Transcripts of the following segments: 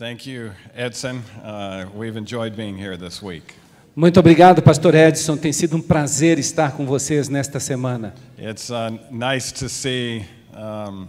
Thank you, Edson. Uh, we've enjoyed being here this week. Muito obrigado, Pastor Edson. Tem sido um prazer estar com vocês nesta semana. It's uh, nice to see um,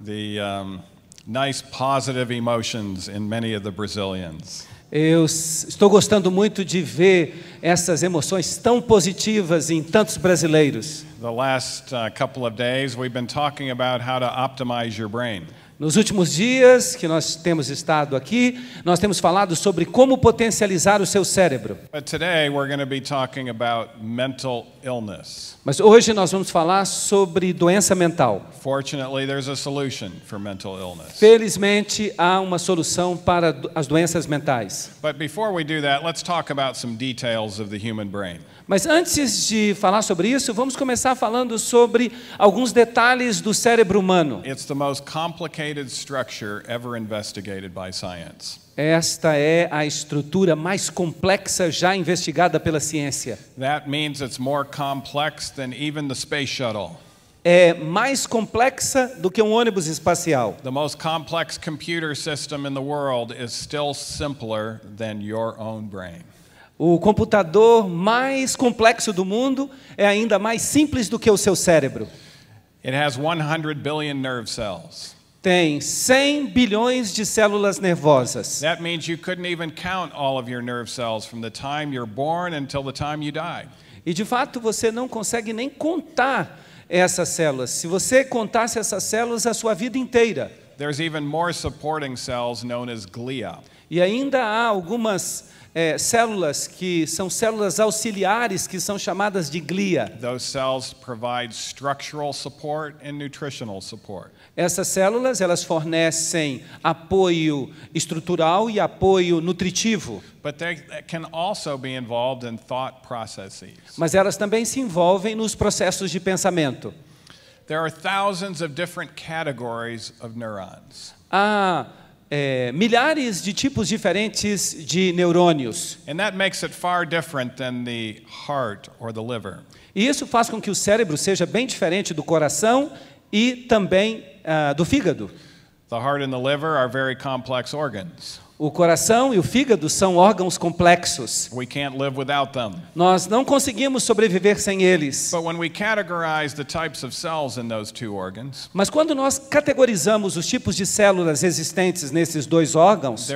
the um, nice positive emotions in many of the Brazilians. Eu estou gostando muito de ver essas emoções tão positivas em tantos brasileiros. The last uh, couple of days we've been talking about how to optimize your brain. Nos últimos dias que nós temos estado aqui, nós temos falado sobre como potencializar o seu cérebro. But today we're be about mental illness. Mas hoje nós vamos falar sobre doença mental. Felizmente há uma solução para as doenças mentais. Mas antes de falar sobre isso, vamos começar falando sobre alguns detalhes do cérebro humano. It's the most complicated structure ever investigated by science. Esta é a estrutura mais complexa já investigada pela ciência. That means it's more complex than even the space shuttle. É mais complexa do que um ônibus espacial. The most complex computer system in the world is still simpler than your own brain. O computador mais complexo do mundo é ainda mais simples do que o seu cérebro. It has 100 billion nerve cells tem 100 bilhões de células nervosas. That means you couldn't even count all of your nerve cells from the time you're born until the time you die. E de fato você não consegue nem contar essas células. Se você contasse essas células a sua vida inteira. There's even more supporting cells known as glia. E ainda há algumas é, células que são células auxiliares que são chamadas de glia. Those cells provide structural support and nutritional support. Essas células elas fornecem apoio estrutural e apoio nutritivo. But they can also be involved in thought processes. Mas elas também se envolvem nos processos de pensamento. There are thousands of different categories of neurons. Ah, é, milhares de tipos diferentes de neurônios. E isso faz com que o cérebro seja bem diferente do coração e também uh, do fígado. The heart and the liver are very complex organs. O coração e o fígado são órgãos complexos. Nós não conseguimos sobreviver sem eles. Organs, Mas quando nós categorizamos os tipos de células existentes nesses dois órgãos,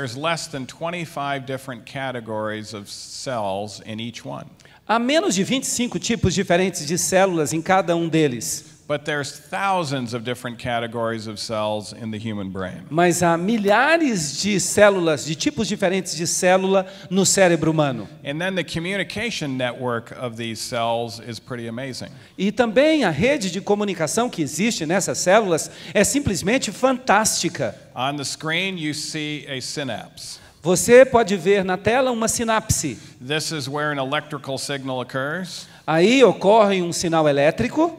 Há menos de 25 tipos diferentes de células em cada um deles. But there's thousands of different categories of cells in the human brain. Mas há milhares de células, de tipos diferentes de célula no cérebro humano. And then the communication network of these cells is pretty amazing. E também a rede de comunicação que existe nessas células é simplesmente fantástica. On the screen you see a synapse. Você pode ver na tela uma sinapse. This is where an electrical signal occurs. Aí ocorre um sinal elétrico.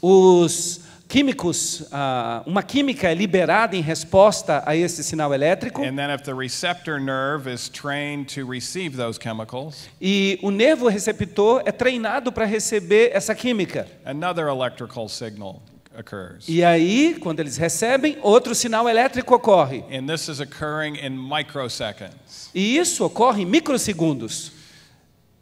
Os químicos, uh, uma química é liberada em resposta a esse sinal elétrico. e o nervo receptor é treinado para receber essa química. Another electrical signal. Occurs. E aí, quando eles recebem, outro sinal elétrico ocorre. And this is occurring in microseconds. E isso ocorre em microsegundos.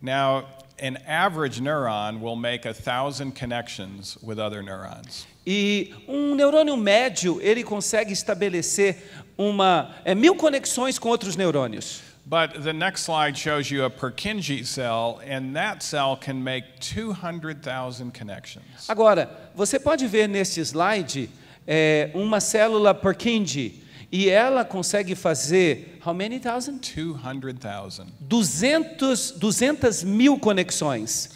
Now, an average neuron will make a thousand connections with other neurons. E um neurônio médio ele consegue estabelecer uma é, mil conexões com outros neurônios. But the next slide shows you a Purkinje cell, and that cell can make 200,000 connections. Agora, você pode ver neste slide é, uma célula Purkinje e ela consegue fazer How many thousand? 200, 200 mil conexões.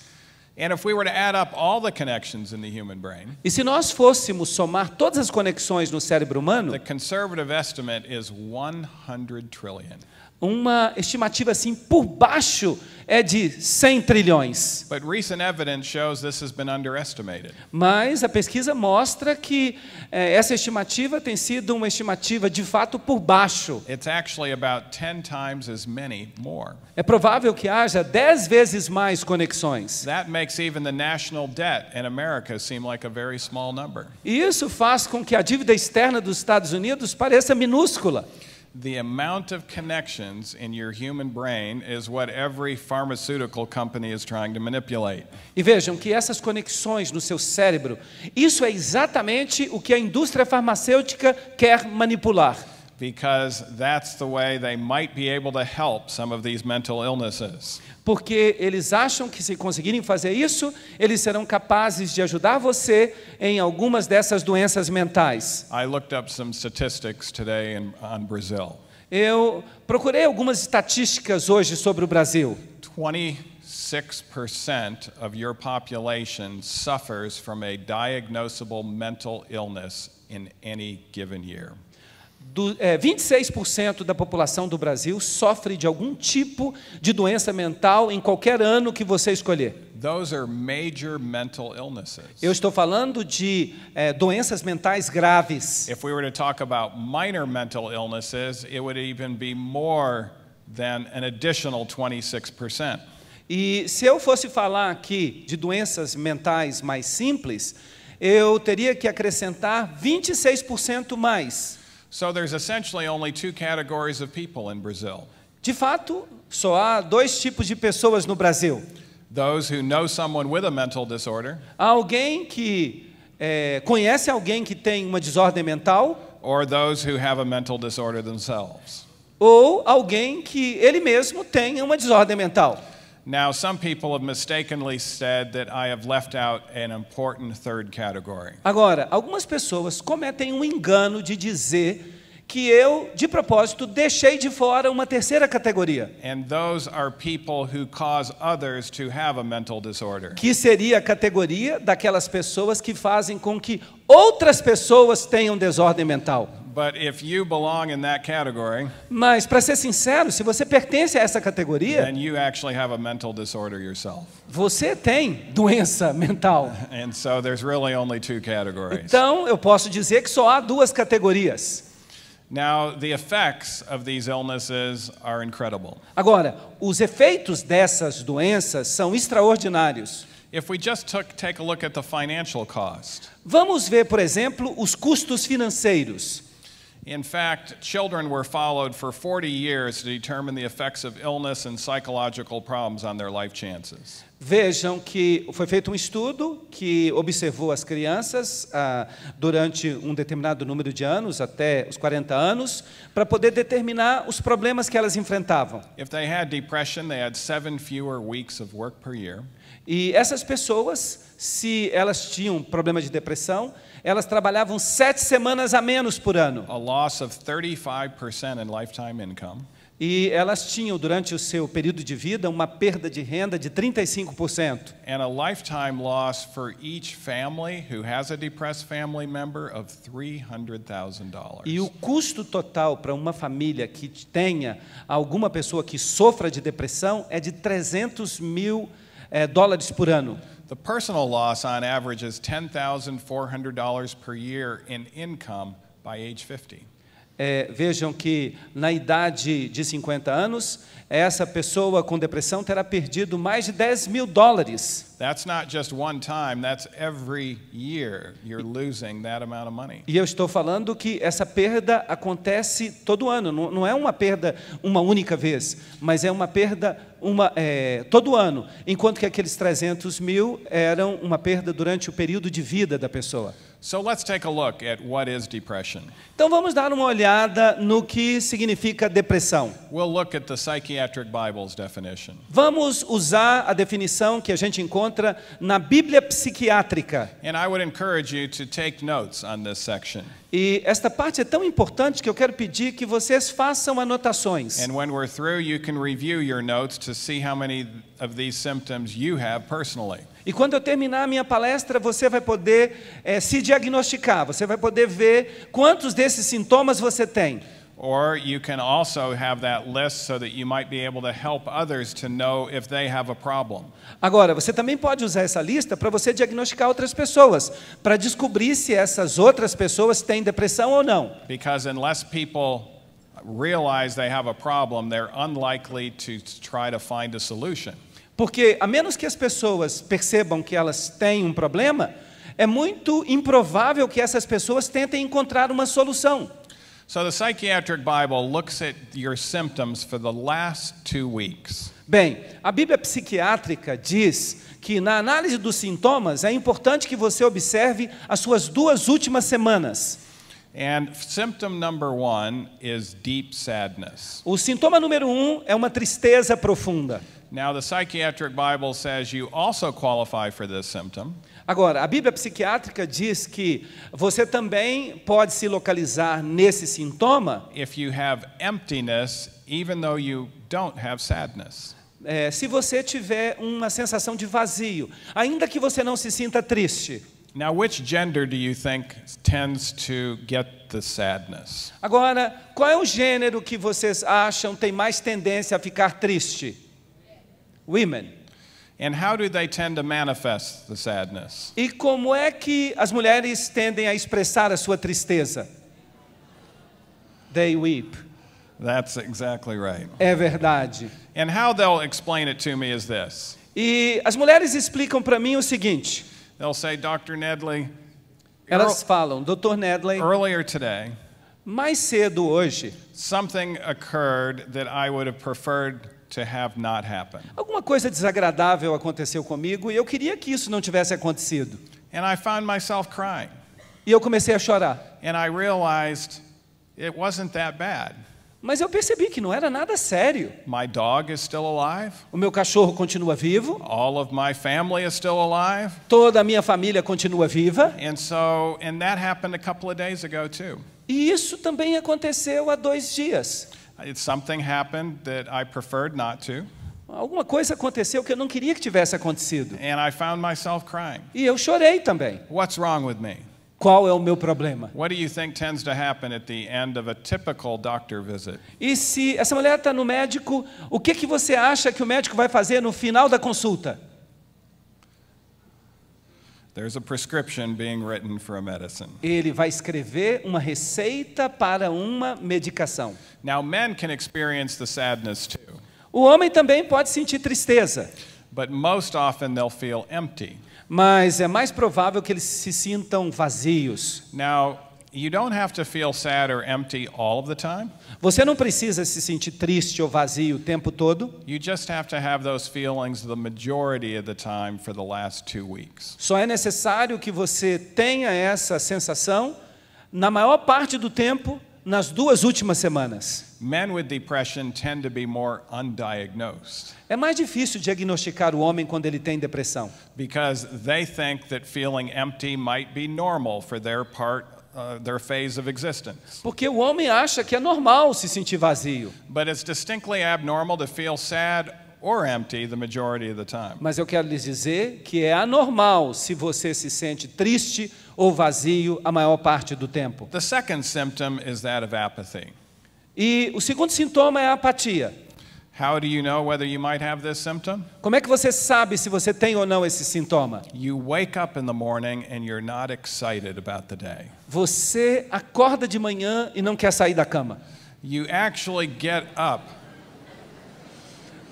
E se nós fôssemos somar todas as conexões no cérebro humano, the conservative estimate is 100 trillion uma estimativa assim por baixo é de 100 trilhões. Mas a pesquisa mostra que é, essa estimativa tem sido uma estimativa de fato por baixo. É provável que haja 10 vezes mais conexões. Isso faz com que a dívida externa dos Estados Unidos pareça minúscula the amount of connections in your human brain is what every pharmaceutical company is trying to manipulate. E vejam que essas conexões no seu cérebro, isso é exatamente o que a indústria farmacêutica quer manipular. Because that's the way they might be able to help some of these mental illnesses porque eles acham que se conseguirem fazer isso, eles serão capazes de ajudar você em algumas dessas doenças mentais. Eu procurei algumas estatísticas hoje sobre o Brasil. 26% of your population suffers from a diagnosable mental illness in any given year do, é, 26% da população do Brasil sofre de algum tipo de doença mental em qualquer ano que você escolher. Eu estou falando de é, doenças mentais graves. If we were to talk about minor mental illnesses, it would even be more than an additional 26%. E se eu fosse falar aqui de doenças mentais mais simples, eu teria que acrescentar 26% mais. So there's essentially only two categories of people in Brazil. De fato, só há dois tipos de pessoas no Brasil. Those who know someone with a mental disorder. Há alguém que é, conhece alguém que tem uma desordem mental. Or those who have a mental disorder themselves. Ou alguém que ele mesmo tem uma desordem mental. Now, some people have mistakenly said that I have left out an important third category. Agora, algumas pessoas cometem um engano de dizer que eu, de propósito, deixei de fora uma terceira categoria. Que seria a categoria daquelas pessoas que fazem com que outras pessoas tenham desordem mental. Mas para ser sincero, se você pertence a essa categoria, Você tem doença mental. Então, eu posso dizer que só há duas categorias. Agora, os efeitos dessas doenças são extraordinários. If we just took, take a look at the financial cost. Vamos ver, por exemplo, os custos financeiros. In fact, children were followed for 40 years to determine the effects of illness and psychological problems on their life chances. Vejam que foi feito um estudo que observou as crianças ah, durante um determinado número de anos, até os 40 anos, para poder determinar os problemas que elas enfrentavam. If they had depression, they had seven fewer weeks of work per year. E essas pessoas, se elas tinham problema de depressão, elas trabalhavam sete semanas a menos por ano. A loss of 35% in lifetime income. E elas tinham durante o seu período de vida uma perda de renda de 35% and a lifetime loss for each family who has a depressed family member of $300,000. e o custo total para uma família que tenha alguma pessoa que sofra de depressão é de 300 mil eh, dólares por ano. The personal loss on average is $10,400 per year in income by age 50. É, vejam que na idade de 50 anos, essa pessoa com depressão terá perdido mais de 10 mil dólares. E eu estou falando que essa perda acontece todo ano. Não, não é uma perda uma única vez, mas é uma perda uma, é, todo ano. Enquanto que aqueles 300 mil eram uma perda durante o período de vida da pessoa. So let's take a look at what is depression. Então vamos dar uma olhada no que significa depressão. We'll look at the psychiatric Bible's definition. Vamos usar a definição que a gente encontra na Bíblia psiquiátrica. And I would encourage you to take notes on this section. E esta parte é tão importante que eu quero pedir que vocês façam anotações. And when we're through, you can review your notes to see how many of these symptoms you have personally. E quando eu terminar a minha palestra, você vai poder é, se diagnosticar, você vai poder ver quantos desses sintomas você tem. Or you can also have that list so that you might be able to help others to know if they have a problem. Agora, você também pode usar essa lista para você diagnosticar outras pessoas, para descobrir se essas outras pessoas têm depressão ou não. Because unless people realize they have a problem, they're unlikely to try to find a solution. Porque, a menos que as pessoas percebam que elas têm um problema, é muito improvável que essas pessoas tentem encontrar uma solução. So the psychiatric Bible looks at your symptoms for the last two weeks. Bem, a Bíblia psiquiátrica diz que na análise dos sintomas é importante que você observe as suas duas últimas semanas. And symptom number one is deep sadness. O sintoma número um é uma tristeza profunda. Now the psychiatric Bible says you also qualify for this symptom. Agora, a Bíblia psiquiátrica diz que você também pode se localizar nesse sintoma. If you have emptiness even though you don't have sadness. É, se você tiver uma sensação de vazio, ainda que você não se sinta triste. Now, which gender do you think tends to get the sadness? Agora, qual é o gênero que vocês acham tem mais tendência a ficar triste? women. And how do they tend to manifest the sadness? E como é que as mulheres tendem a expressar a sua tristeza? They weep. That's exactly right. É verdade. And how they'll explain it to me is this. E as mulheres explicam para mim o seguinte. They'll say, Dr. Nedley. Elas falam, Dr. Nedley. Earlier today. Mais cedo hoje. Something occurred that I would have preferred Alguma coisa desagradável aconteceu comigo e eu queria que isso não tivesse acontecido. E eu comecei a chorar. Mas eu percebi que não era nada sério. O meu cachorro continua vivo. Toda a minha família continua viva. And so, and E isso também aconteceu há dois dias something happened that I preferred not to. Alguma coisa aconteceu que eu não queria que tivesse acontecido. And I found myself crying. E eu chorei também. What's wrong with me? Qual é o meu problema? E se essa mulher está no médico, o que que você acha que o médico vai fazer no final da consulta? Ele vai escrever uma receita para uma medicação. Now men can experience the sadness too. O homem também pode sentir tristeza. But most often they'll feel empty. Mas é mais provável que eles se sintam vazios. Now você não precisa se sentir triste ou vazio o tempo todo. Só é necessário que você tenha essa sensação na maior parte do tempo nas duas últimas semanas. É mais difícil diagnosticar o homem quando ele tem depressão. Because they think that feeling empty might be normal for their part Uh, their phase of existence. Porque o homem acha que é normal se sentir vazio. But it's distinctly abnormal to feel sad or empty the majority of the time. Mas eu quero lhes dizer que é anormal se você se sente triste ou vazio a maior parte do tempo. The second symptom is that of apathy. E o segundo sintoma é a apatia. Como é que você sabe se você tem ou não esse sintoma? Você acorda de manhã e não quer sair da cama. You actually get up.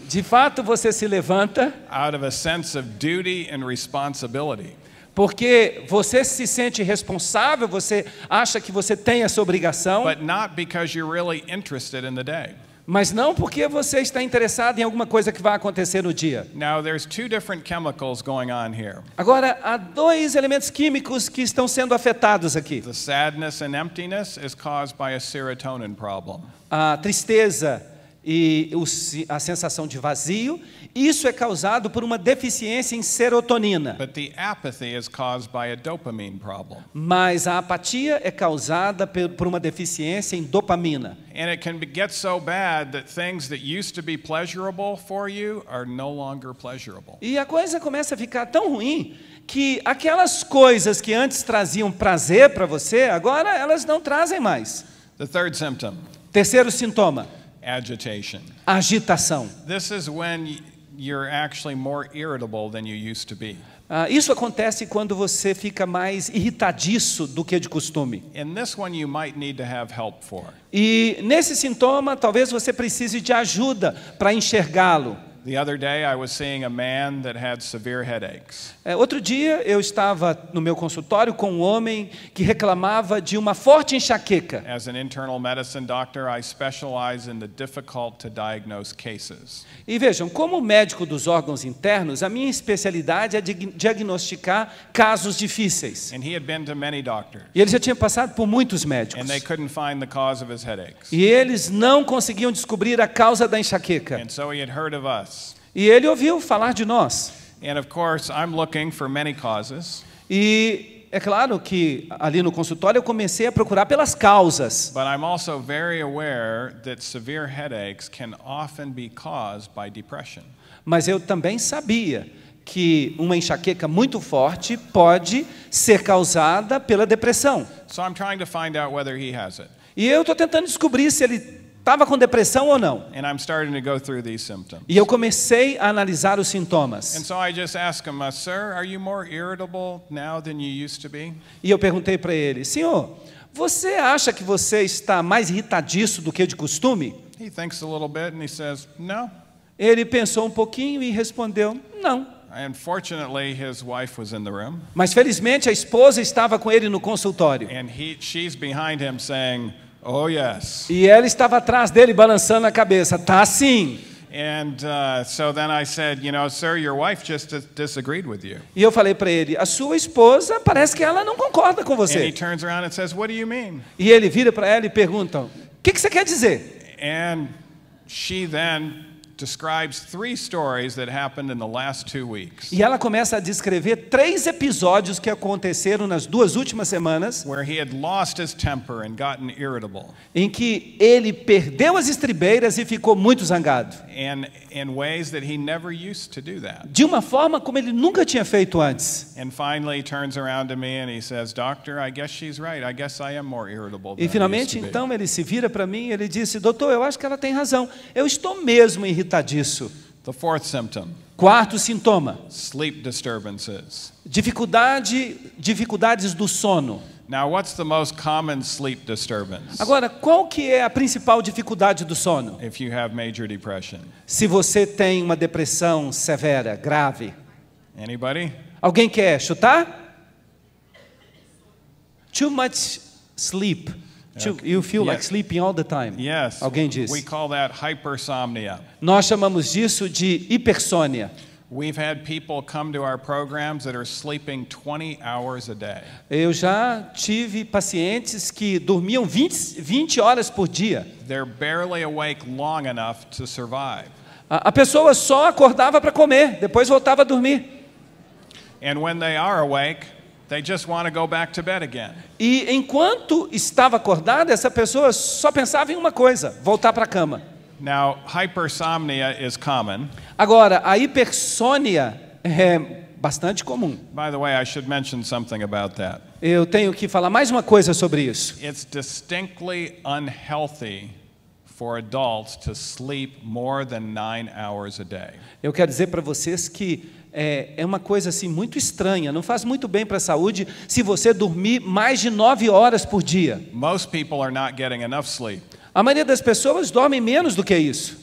De fato, você se levanta. Out of a sense of duty and responsibility. Porque você se sente responsável, você acha que você tem essa obrigação. But not because you're really interested in the day mas não porque você está interessado em alguma coisa que vai acontecer no dia. Now, Agora há dois elementos químicos que estão sendo afetados aqui. A tristeza e a sensação de vazio, isso é causado por uma deficiência em serotonina. Mas a apatia é causada por uma deficiência em dopamina. E a coisa começa a ficar tão ruim que aquelas coisas que antes traziam prazer para você, agora elas não trazem mais. Terceiro sintoma. Agitation. Agitação. This is when you're actually more irritable than you used to be. Uh, isso acontece quando você fica mais irritadiço do que de costume. E nesse sintoma, talvez você precise de ajuda para enxergá-lo outro dia eu estava no meu consultório com um homem que reclamava de uma forte enxaqueca. As an internal medicine doctor, I specialize in the difficult to diagnose cases. E vejam, como médico dos órgãos internos, a minha especialidade é diagnosticar casos difíceis. And he had been to many doctors. E ele já tinha passado por muitos médicos. And they couldn't find the cause of his headaches. E eles não conseguiam descobrir a causa da enxaqueca. And so he had heard of us. E ele ouviu falar de nós. And of course, I'm looking for many causes. E é claro que ali no consultório eu comecei a procurar pelas causas. But I'm also very aware that severe headaches can often be caused by depression. Mas eu também sabia que uma enxaqueca muito forte pode ser causada pela depressão. So I'm trying to find out whether he has it. E eu estou tentando descobrir se ele Estava com depressão ou não? And I'm starting to go through these symptoms. E eu comecei a analisar os sintomas. Uh, e eu perguntei para ele, "Senhor, você acha que você está mais irritadiço do que de costume?" He thinks a little bit and he says, "No." Ele pensou um pouquinho e respondeu, "Não." Unfortunately, his wife was in the room. Mas felizmente a esposa estava com ele no consultório. And he, she's behind him saying, Oh, yes. E ela estava atrás dele balançando a cabeça. Tá sim. E eu falei para ele, a sua esposa parece que ela não concorda com você. And he turns around and says, What do you mean? E ele vira para ela e pergunta, o que, que você quer dizer? And she then describes three stories that happened in the last two weeks. E ela começa a descrever três episódios que aconteceram nas duas últimas semanas. Where he had lost his temper and gotten irritable. Em que ele perdeu as estribeiras e ficou muito zangado. And in ways that he never used to do that. De uma forma como ele nunca tinha feito antes. And finally turns around to me and he says, "Doctor, I guess she's right. I guess I am more irritable." E finalmente então ele se vira para mim e ele disse, "Doutor, eu acho que ela tem razão. Eu estou mesmo irritado suspeita disso. The fourth symptom. Quarto sintoma. Sleep disturbances. Dificuldade, dificuldades do sono. Now, what's the most common sleep disturbance? Agora, qual que é a principal dificuldade do sono? If you have major depression. Se você tem uma depressão severa, grave. Anybody? Alguém quer chutar? Too much sleep. You, you feel yeah. like sleeping all the time. Yes. Alguém diz. We call that hypersomnia. Nós chamamos disso de hipersônia. We've had people come to our programs that are sleeping 20 hours a day. Eu já tive pacientes que dormiam 20, 20 horas por dia. They're barely awake long enough to survive. A, a pessoa só acordava para comer, depois voltava a dormir. And when they are awake, e enquanto estava acordada, essa pessoa só pensava em uma coisa: voltar para a cama. Now, hypersomnia is common. Agora, a hipersônia é bastante comum. By the way, I should mention something about that. Eu tenho que falar mais uma coisa sobre isso. It's distinctly unhealthy for adults to sleep more than nine hours a day. Eu quero dizer para vocês que é, é uma coisa assim muito estranha. Não faz muito bem para a saúde se você dormir mais de nove horas por dia. Most people are not getting enough sleep. A maioria das pessoas dorme menos do que isso.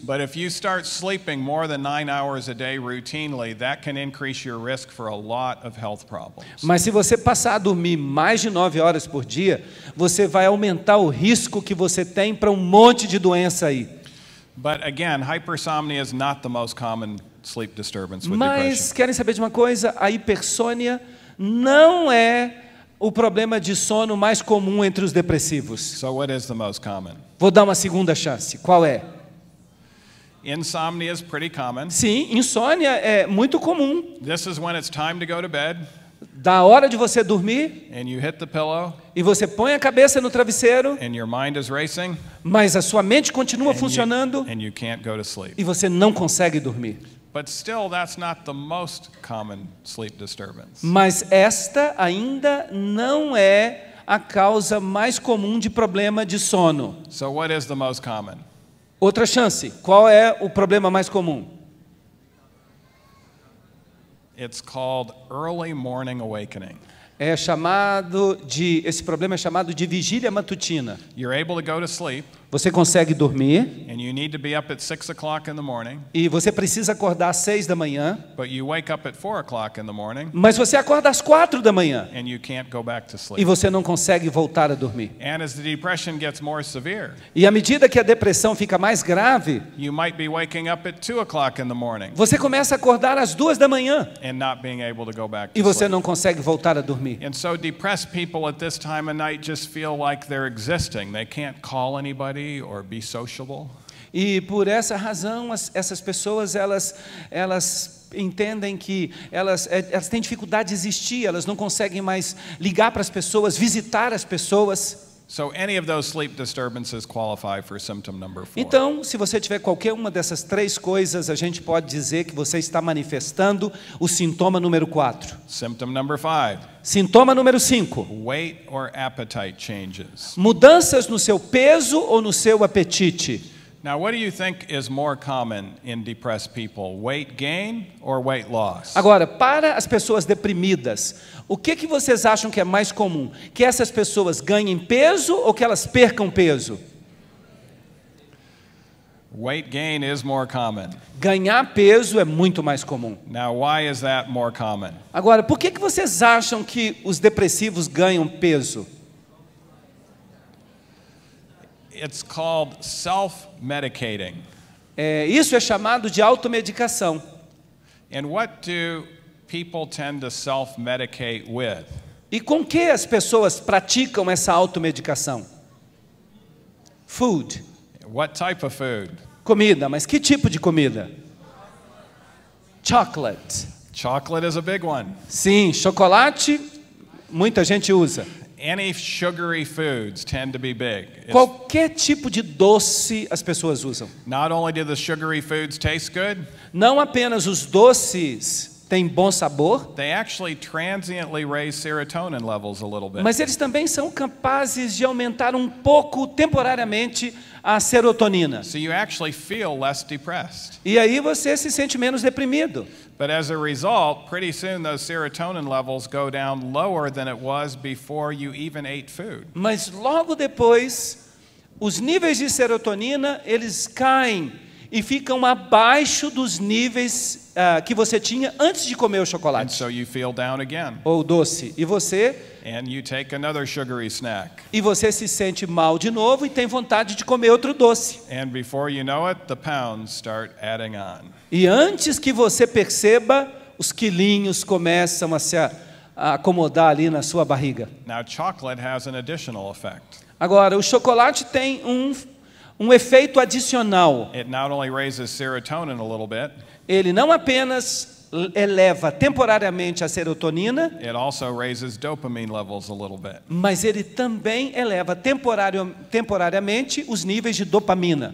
Mas se você passar a dormir mais de nove horas por dia, você vai aumentar o risco que você tem para um monte de doença aí. But again, hypersomnia is not the most common sleep disturbance with Mas depression. querem saber de uma coisa? A hipersônia não é o problema de sono mais comum entre os depressivos. So what is the most common? Vou dar uma segunda chance. Qual é? Insomnia is pretty common. Sim, insônia é muito comum. This is when it's time to go to bed. Da hora de você dormir And you hit the pillow. e você põe a cabeça no travesseiro, And your mind is racing. mas a sua mente continua and you- funcionando And you can't go to sleep. e você não consegue dormir. Mas esta ainda não é a causa mais comum de problema de sono. So Outra chance. Qual é o problema mais comum? É chamado de esse problema é chamado de vigília matutina. You're able to go to sleep. Você consegue dormir. Morning, e você precisa acordar às seis da manhã. Morning, mas você acorda às quatro da manhã. E você não consegue voltar a dormir. Severe, e à medida que a depressão fica mais grave, morning, você começa a acordar às duas da manhã. E você sleep. não consegue voltar a dormir. E so depressed people at this time of night just feel like they're não They can't call anybody party or be sociable. E por essa razão as, essas pessoas elas elas entendem que elas, é, elas têm dificuldade de existir, elas não conseguem mais ligar para as pessoas, visitar as pessoas. Então, se você tiver qualquer uma dessas três coisas, a gente pode dizer que você está manifestando o sintoma número 4. Symptom number 5. Sintoma número 5. Weight or appetite changes. Mudanças no seu peso ou no seu apetite. Now, what do you think is more common in depressed people, weight gain or weight loss? Agora, para as pessoas deprimidas, o que, que vocês acham que é mais comum? Que essas pessoas ganhem peso ou que elas percam peso? Weight gain is more common. Ganhar peso é muito mais comum. Now, why is that more common? Agora, por que, que vocês acham que os depressivos ganham peso? it's called self-medicating. É, isso é chamado de automedicação. And what do people tend to self-medicate with? E com que as pessoas praticam essa automedicação? Food. What type of food? Comida, mas que tipo de comida? Chocolate. Chocolate is a big one. Sim, chocolate muita gente usa. Any sugary foods tend to be big. Qualquer tipo de doce as pessoas usam. Not only do the sugary foods taste good, não apenas os doces Têm bom sabor. Mas eles também são capazes de aumentar um pouco temporariamente a serotonina. So e aí você se sente menos deprimido. But as a result, pretty soon those serotonin levels go down lower than it was before you even ate food. Mas logo depois, os níveis de serotonina, eles caem e ficam abaixo dos níveis uh, que você tinha antes de comer o chocolate. So Ou doce. E você E você se sente mal de novo e tem vontade de comer outro doce. You know it, e antes que você perceba, os quilinhos começam a se acomodar ali na sua barriga. Now, Agora, o chocolate tem um um efeito adicional. Bit, ele não apenas eleva temporariamente a serotonina, mas ele também eleva temporariamente os níveis de dopamina.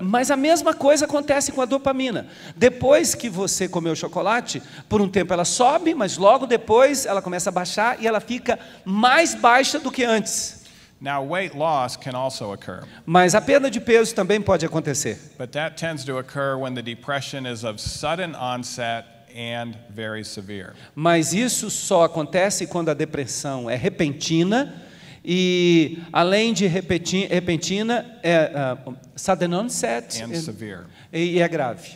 Mas a mesma coisa acontece com a dopamina. Depois que você comeu chocolate, por um tempo ela sobe, mas logo depois ela começa a baixar e ela fica mais baixa do que antes. Now, weight loss can also occur. Mas a perda de peso também pode acontecer. But that tends to occur when the depression is of sudden onset and very severe. Mas isso só acontece quando a depressão é repentina e além de repentina é uh, sudden onset and severe. E, é grave.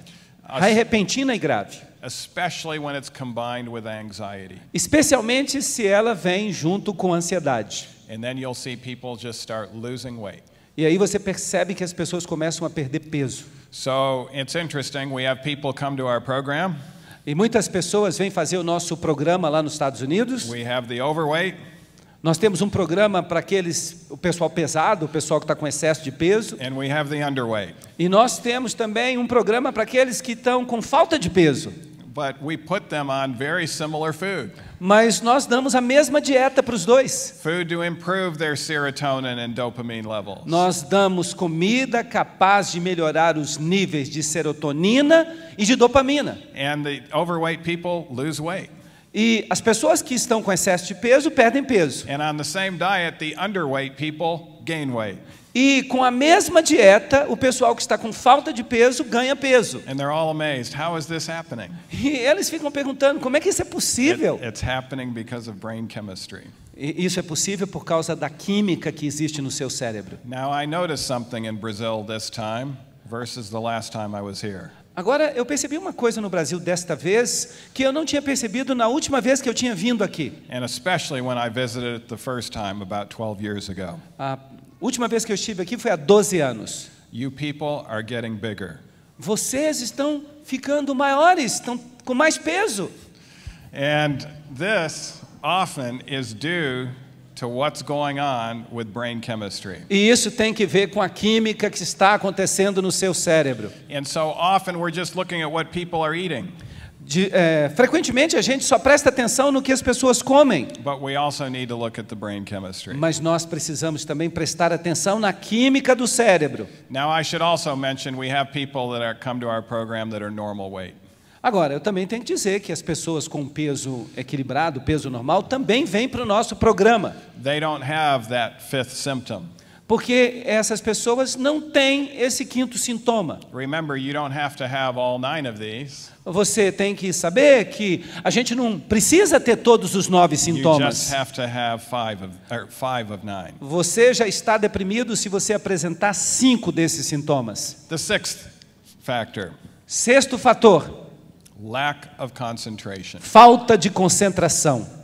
É repentina e grave. Especially when it's combined with anxiety. Especialmente se ela vem junto com ansiedade. And then you'll see people just start losing weight. E aí você percebe que as pessoas começam a perder peso. So it's interesting. We have people come to our program. E muitas pessoas vêm fazer o nosso programa lá nos Estados Unidos. We have the overweight. Nós temos um programa para aqueles, o pessoal pesado, o pessoal que está com excesso de peso. And we have the underweight. E nós temos também um programa para aqueles que estão com falta de peso. Mas nós damos a mesma dieta para os dois. Nós damos comida capaz de melhorar os níveis de serotonina e de dopamina. And the overweight people lose weight. E as pessoas que estão com excesso de peso perdem peso. And on the same diet, the underweight people gain weight. E com a mesma dieta, o pessoal que está com falta de peso ganha peso. And they're all amazed. How is this happening? E eles ficam perguntando como é que isso é possível. It, it's happening because of brain chemistry. isso é possível por causa da química que existe no seu cérebro. Agora, eu percebi uma coisa no Brasil desta vez que eu não tinha percebido na última vez que eu tinha vindo aqui. E especialmente quando eu visited it primeira vez, há 12 anos. Última vez que eu estive aqui foi há 12 anos. You people are getting bigger. Vocês estão ficando maiores, estão com mais peso. And this often is due to what's going on with brain chemistry. E isso tem que ver com a química que está acontecendo no seu cérebro. And so often we're just looking at what people are eating de, é, frequentemente a gente só presta atenção no que as pessoas comem. Mas nós precisamos também prestar atenção na química do cérebro. Agora, eu também tenho que dizer que as pessoas com peso equilibrado, peso normal, também vêm para o nosso programa. They don't have that fifth symptom. Porque essas pessoas não têm esse quinto sintoma. Remember, you don't have to have all nine of these. Você tem que saber que a gente não precisa ter todos os nove sintomas. You just have to have five of, or five of nine. Você já está deprimido se você apresentar cinco desses sintomas. The sixth factor. Sexto fator. Lack of concentration. Falta de concentração.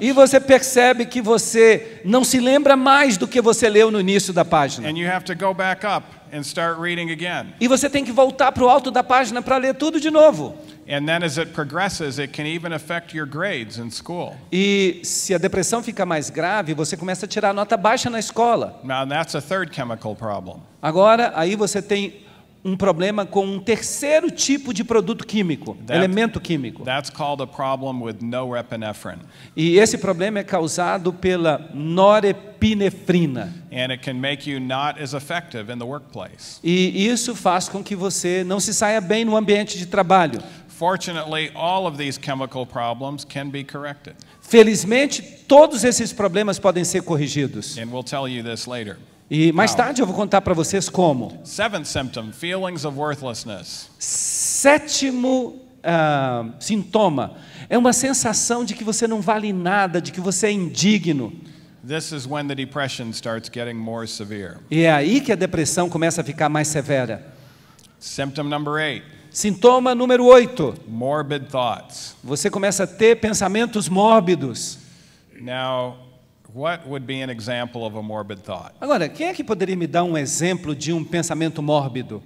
E você percebe que você não se lembra mais do que você leu no início da página. E você tem que voltar para o alto da página para ler tudo de novo. E se a depressão fica mais grave, você começa a tirar nota baixa na escola. Now that's a third chemical problem. Agora aí você tem um problema com um terceiro tipo de produto químico, that, elemento químico. That's called a problem with norepinephrine. E esse problema é causado pela norepinefrina. And it can make you not as effective in the workplace. E isso faz com que você não se saia bem no ambiente de trabalho. Fortunately, all of these chemical problems can be corrected. Felizmente, todos esses problemas podem ser corrigidos. And we'll tell you this later. E mais tarde eu vou contar para vocês como. Seventh symptom, feelings of worthlessness. Sétimo uh, sintoma é uma sensação de que você não vale nada, de que você é indigno. This is when the depression starts getting more severe. E é aí que a depressão começa a ficar mais severa. Symptom number eight. Sintoma número 8. Morbid thoughts. Você começa a ter pensamentos mórbidos. Now, What would be an example of a morbid thought? Agora, quem é que poderia me dar um exemplo de um pensamento mórbido?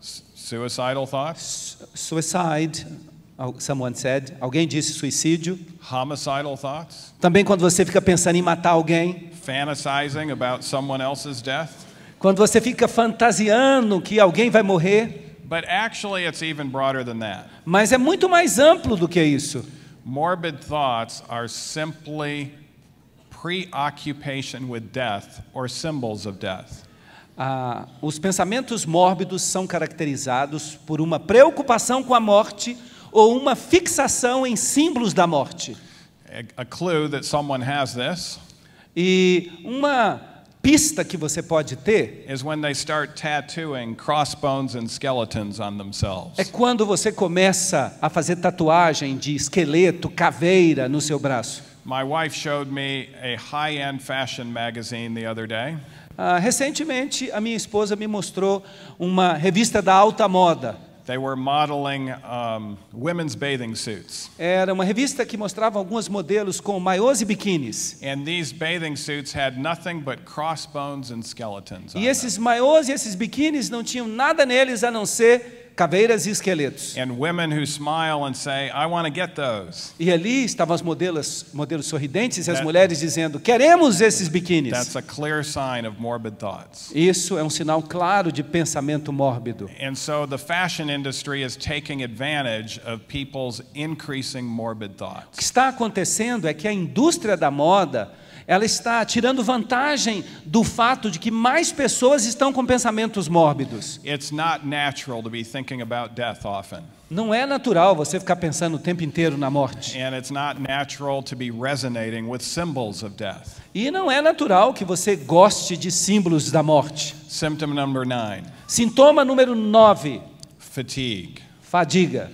suicidal thoughts? S suicide. Someone said. Alguém disse suicídio. Homicidal thoughts? Também quando você fica pensando em matar alguém. Fantasizing about someone else's death? Quando você fica fantasiando que alguém vai morrer. But actually it's even broader than that. Mas é muito mais amplo do que isso. Morbid thoughts are simply preoccupation with death or symbols of death. Ah, os pensamentos mórbidos são caracterizados por uma preocupação com a morte ou uma fixação em símbolos da morte. A, a clue that someone has this. E uma pista que você pode ter é quando você começa a fazer tatuagem de esqueleto, caveira no seu braço. My wife showed me a high-end fashion magazine the other day. Uh, recentemente, a minha esposa me mostrou uma revista da alta moda. They were modeling um, women's bathing suits. Era uma revista que mostrava alguns modelos com maiôs e biquínis. And these bathing suits had nothing but crossbones and skeletons. E esses maiôs e esses biquínis não tinham nada neles a não ser caveiras e esqueletos. And women who smile and say, I want to get those. E ali estavam as modelos, modelos sorridentes e as mulheres dizendo, queremos esses biquínis. That's a clear sign of morbid thoughts. Isso é um sinal claro de pensamento mórbido. And so the fashion industry is taking advantage of people's increasing morbid thoughts. O que está acontecendo é que a indústria da moda ela está tirando vantagem do fato de que mais pessoas estão com pensamentos mórbidos. Não é natural você ficar pensando o tempo inteiro na morte. E não é natural que você goste de símbolos da morte. Symptom number nine. Sintoma número 9. Fatigue. Fadiga.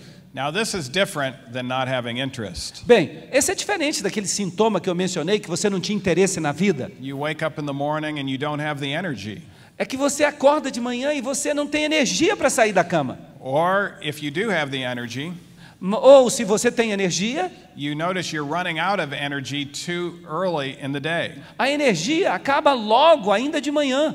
Bem, esse é diferente daquele sintoma que eu mencionei que você não tinha interesse na vida. You you wake up in the the morning and don't have energy. É que você acorda de manhã e você não tem energia para sair da cama. Or if you do have the energy, ou se você tem energia, you notice you're running out of energy too early in the day. A energia acaba logo ainda de manhã.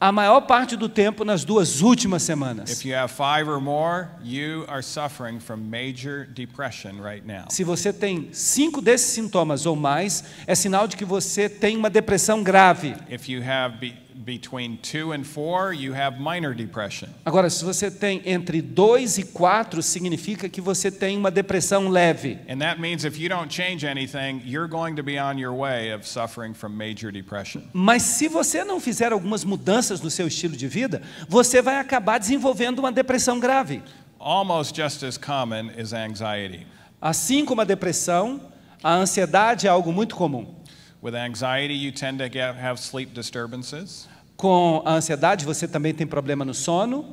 a maior parte do tempo nas duas últimas semanas. Se você tem cinco desses sintomas ou mais, é sinal de que você tem uma depressão grave. Agora, se você tem entre 2 e 4, significa que você tem uma depressão leve. Mas se você não fizer algumas mudanças no seu estilo de vida, você vai acabar desenvolvendo uma depressão grave. Almost just as common as anxiety. Assim como a depressão, a ansiedade é algo muito comum. With anxiety, you tend to get, have sleep disturbances com a ansiedade, você também tem problema no sono.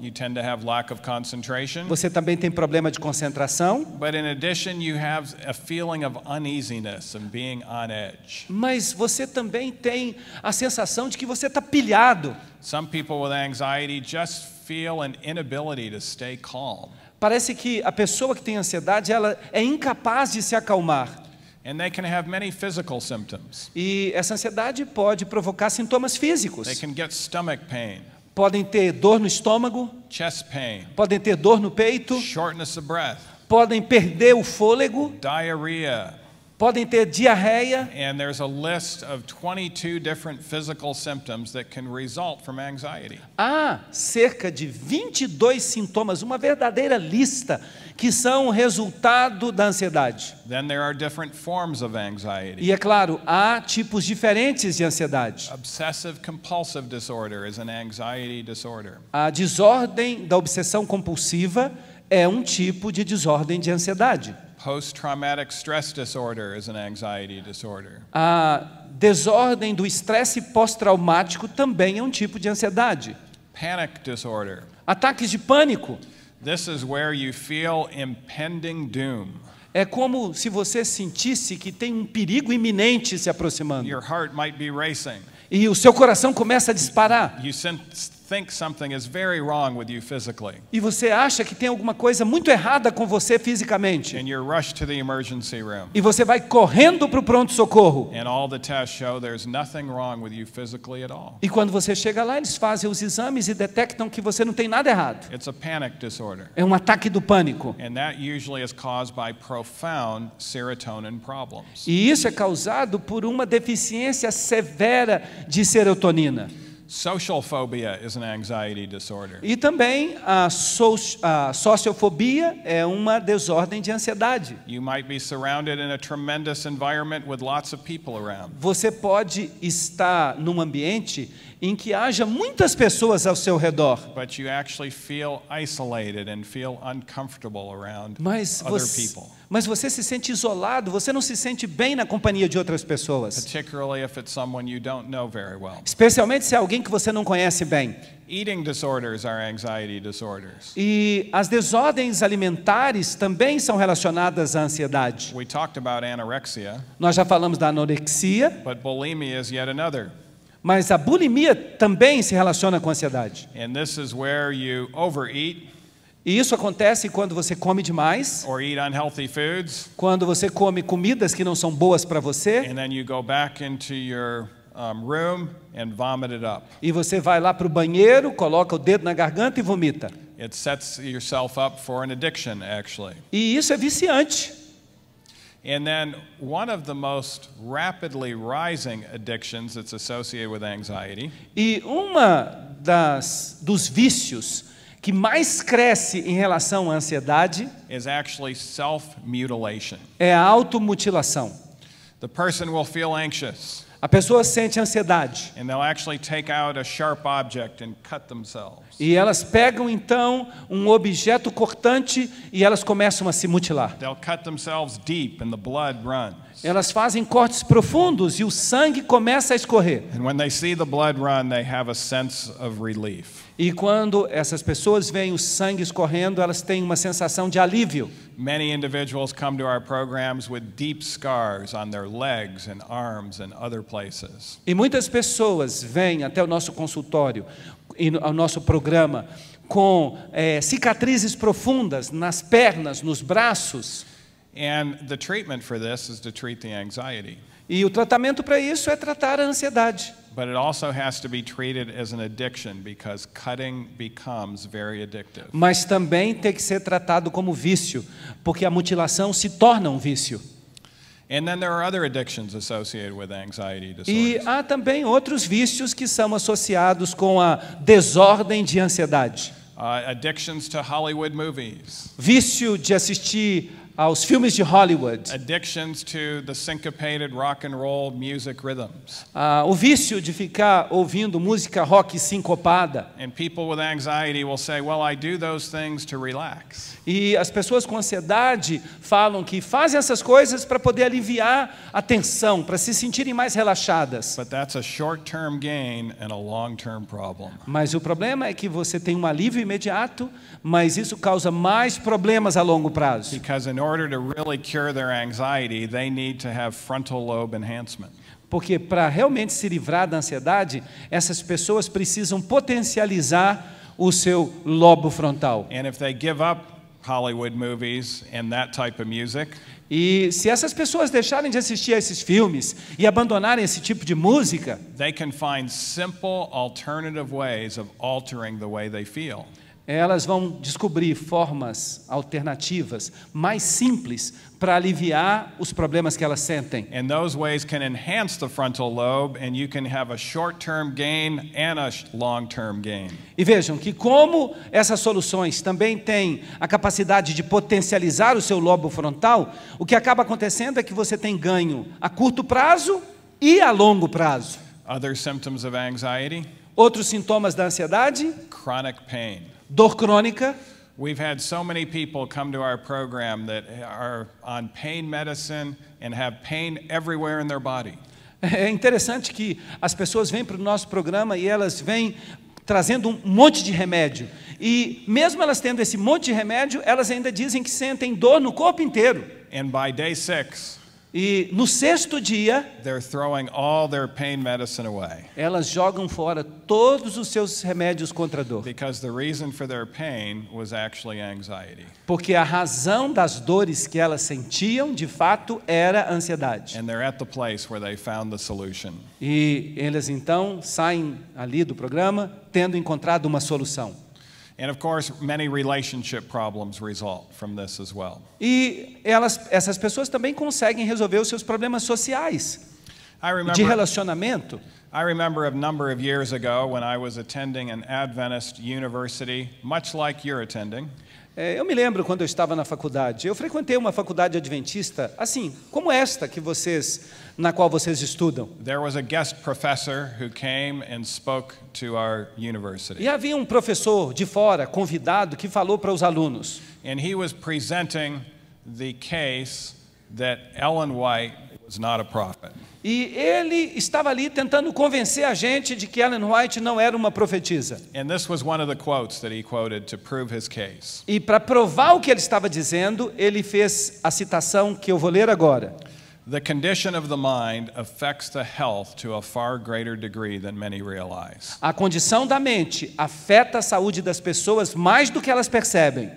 Você também tem problema de concentração. Mas você também tem a sensação de que você está pilhado. Some people with anxiety just feel an inability to stay calm. Parece que a pessoa que tem ansiedade, ela é incapaz de se acalmar. And they can have many physical symptoms. E essa ansiedade pode provocar sintomas físicos. They can get stomach pain. Podem ter dor no estômago. Chest pain. Podem ter dor no peito. Shortness of breath. Podem perder o fôlego. Diarrhea podem ter diarreia. And there's a list of 22 different physical symptoms that can result from anxiety. Há cerca de 22 sintomas, uma verdadeira lista que são resultado da ansiedade. Then there are different forms of anxiety. E é claro, há tipos diferentes de ansiedade. Obsessive compulsive disorder is an anxiety disorder. A desordem da obsessão compulsiva é um tipo de desordem de ansiedade. Post-traumatic stress disorder is an anxiety disorder. A desordem do estresse pós-traumático também é um tipo de ansiedade. Panic disorder. Ataques de pânico. This is where you feel impending doom. É como se você sentisse que tem um perigo iminente se aproximando. Your heart might be racing. E o seu coração começa a disparar. You sense think something is very wrong with you physically. E você acha que tem alguma coisa muito errada com você fisicamente. And to the emergency room. E você vai correndo para o pronto socorro. And all the tests show there's nothing wrong with you physically at all. E quando você chega lá, eles fazem os exames e detectam que você não tem nada errado. It's a panic disorder. É um ataque do pânico. And that usually is caused by profound serotonin problems. E isso é causado por uma deficiência severa de serotonina. Social phobia is an anxiety disorder. E também a, so, a, sociofobia é uma desordem de ansiedade. Você pode estar num ambiente em que haja muitas pessoas ao seu redor. Mas você, mas você, se sente isolado, você não se sente bem na companhia de outras pessoas. Well. Especialmente se é alguém que você não conhece bem. are E as desordens alimentares também são relacionadas à ansiedade. We about anorexia, Nós já falamos da anorexia. But bulimia is yet another. Mas a bulimia também se relaciona com ansiedade. E isso acontece quando você come demais. Foods, quando você come comidas que não são boas para você. e você vai lá para o banheiro, coloca o dedo na garganta e vomita. It sets yourself up for an addiction, actually. E isso é viciante. And then one of the most rapidly rising addictions that's associated with anxiety. E uma das dos vícios que mais cresce em relação à ansiedade is actually self-mutilation. É a automutilação. The person will feel anxious. A pessoa sente ansiedade. E elas pegam então um objeto cortante e elas começam a se mutilar. Elas fazem cortes profundos e o sangue começa a escorrer. E quando elas veem o sangue run, elas têm a sense de relief. E quando essas pessoas veem o sangue escorrendo, elas têm uma sensação de alívio. Many individuals come to our programs with deep scars on their legs and arms and other places. E muitas pessoas vêm até o nosso consultório e ao nosso programa com é, cicatrizes profundas nas pernas, nos braços. And the treatment for this is to treat the anxiety. E o tratamento para isso é tratar a ansiedade but it also has to be treated as an addiction because cutting becomes very addictive. Mas também tem que ser tratado como vício, porque a mutilação se torna um vício. And then there are other addictions associated with anxiety disorders. E há também outros vícios que são associados com a desordem de ansiedade. Uh, addictions to Hollywood movies. Vício de assistir aos filmes de Hollywood. Addictions to the syncopated rock and roll music rhythms. Ah, o vício de ficar ouvindo música rock sincopada. And people with anxiety will say, well, I do those things to relax. E as pessoas com ansiedade falam que fazem essas coisas para poder aliviar a tensão, para se sentirem mais relaxadas. Mas o problema é que você tem um alívio imediato, mas isso causa mais problemas a longo prazo. Porque para realmente se livrar da ansiedade, essas pessoas precisam potencializar o seu lobo frontal. And if they give up Hollywood movies and that type of music. E se essas pessoas deixarem de assistir a esses filmes e abandonarem esse tipo de música, they can find simple alternative ways of altering the way they feel elas vão descobrir formas alternativas mais simples para aliviar os problemas que elas sentem. And those ways can enhance the frontal lobe and you can have a short-term gain and a long-term gain. E vejam que como essas soluções também têm a capacidade de potencializar o seu lobo frontal, o que acaba acontecendo é que você tem ganho a curto prazo e a longo prazo. Other symptoms of anxiety? Outros sintomas da ansiedade? Chronic pain dor crônica. We've had so many people come to our program that are on pain medicine and have pain everywhere in their body. É interessante que as pessoas vêm para o nosso programa e elas vêm trazendo um monte de remédio. E mesmo elas tendo esse monte de remédio, elas ainda dizem que sentem dor no corpo inteiro. And by day six, e no sexto dia, elas jogam fora todos os seus remédios contra a dor. Porque a razão das dores que elas sentiam, de fato, era ansiedade. E eles então saem ali do programa tendo encontrado uma solução. And of course, many relationship problems result from this as well. E elas, essas pessoas também conseguem resolver os seus problemas sociais. Remember, de relacionamento. I remember a number of years ago when I was attending an Adventist university, much like you're attending. É, eu me lembro quando eu estava na faculdade, eu frequentei uma faculdade adventista, assim, como esta que vocês, na qual vocês estudam. E havia um professor de fora convidado que falou para os alunos. And he was presenting the case that Ellen White e ele estava ali tentando convencer a gente de que Ellen White não era uma profetisa. E para provar o que ele estava dizendo, ele fez a citação que eu vou ler agora. The condition of the mind affects the health to a far greater degree than many realize. A condição da mente afeta a saúde das pessoas mais do que elas percebem.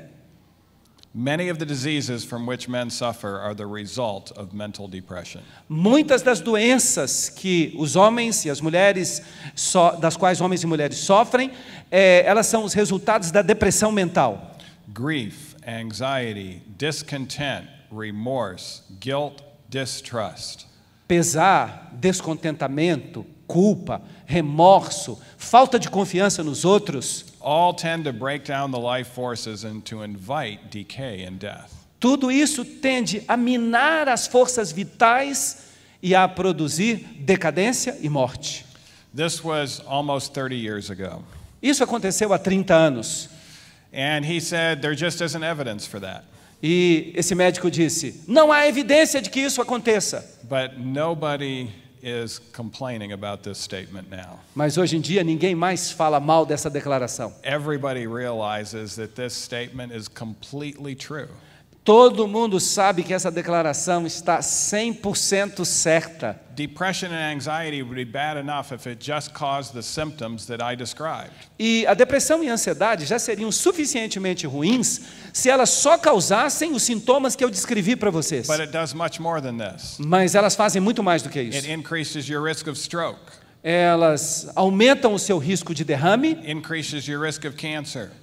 Muitas das doenças que os homens e as mulheres, so, das quais homens e mulheres sofrem, é, elas são os resultados da depressão mental. Grief, anxiety, discontent, remorse, guilt, distrust. Pesar, descontentamento, culpa, remorso, falta de confiança nos outros. Tudo isso tende a minar as forças vitais e a produzir decadência e morte. Isso aconteceu há 30 anos. And he said there just isn't evidence for that. E esse médico disse: não há evidência de que isso aconteça. But nobody is complaining about this statement now. Mas hoje em dia ninguém mais fala mal dessa declaração. Everybody realizes that this statement is completely true. Todo mundo sabe que essa declaração está 100% certa. E a depressão e a ansiedade já seriam suficientemente ruins se elas só causassem os sintomas que eu descrevi para vocês. Mas elas fazem muito mais do que isso. It increases your risk of stroke elas aumentam o seu risco de derrame,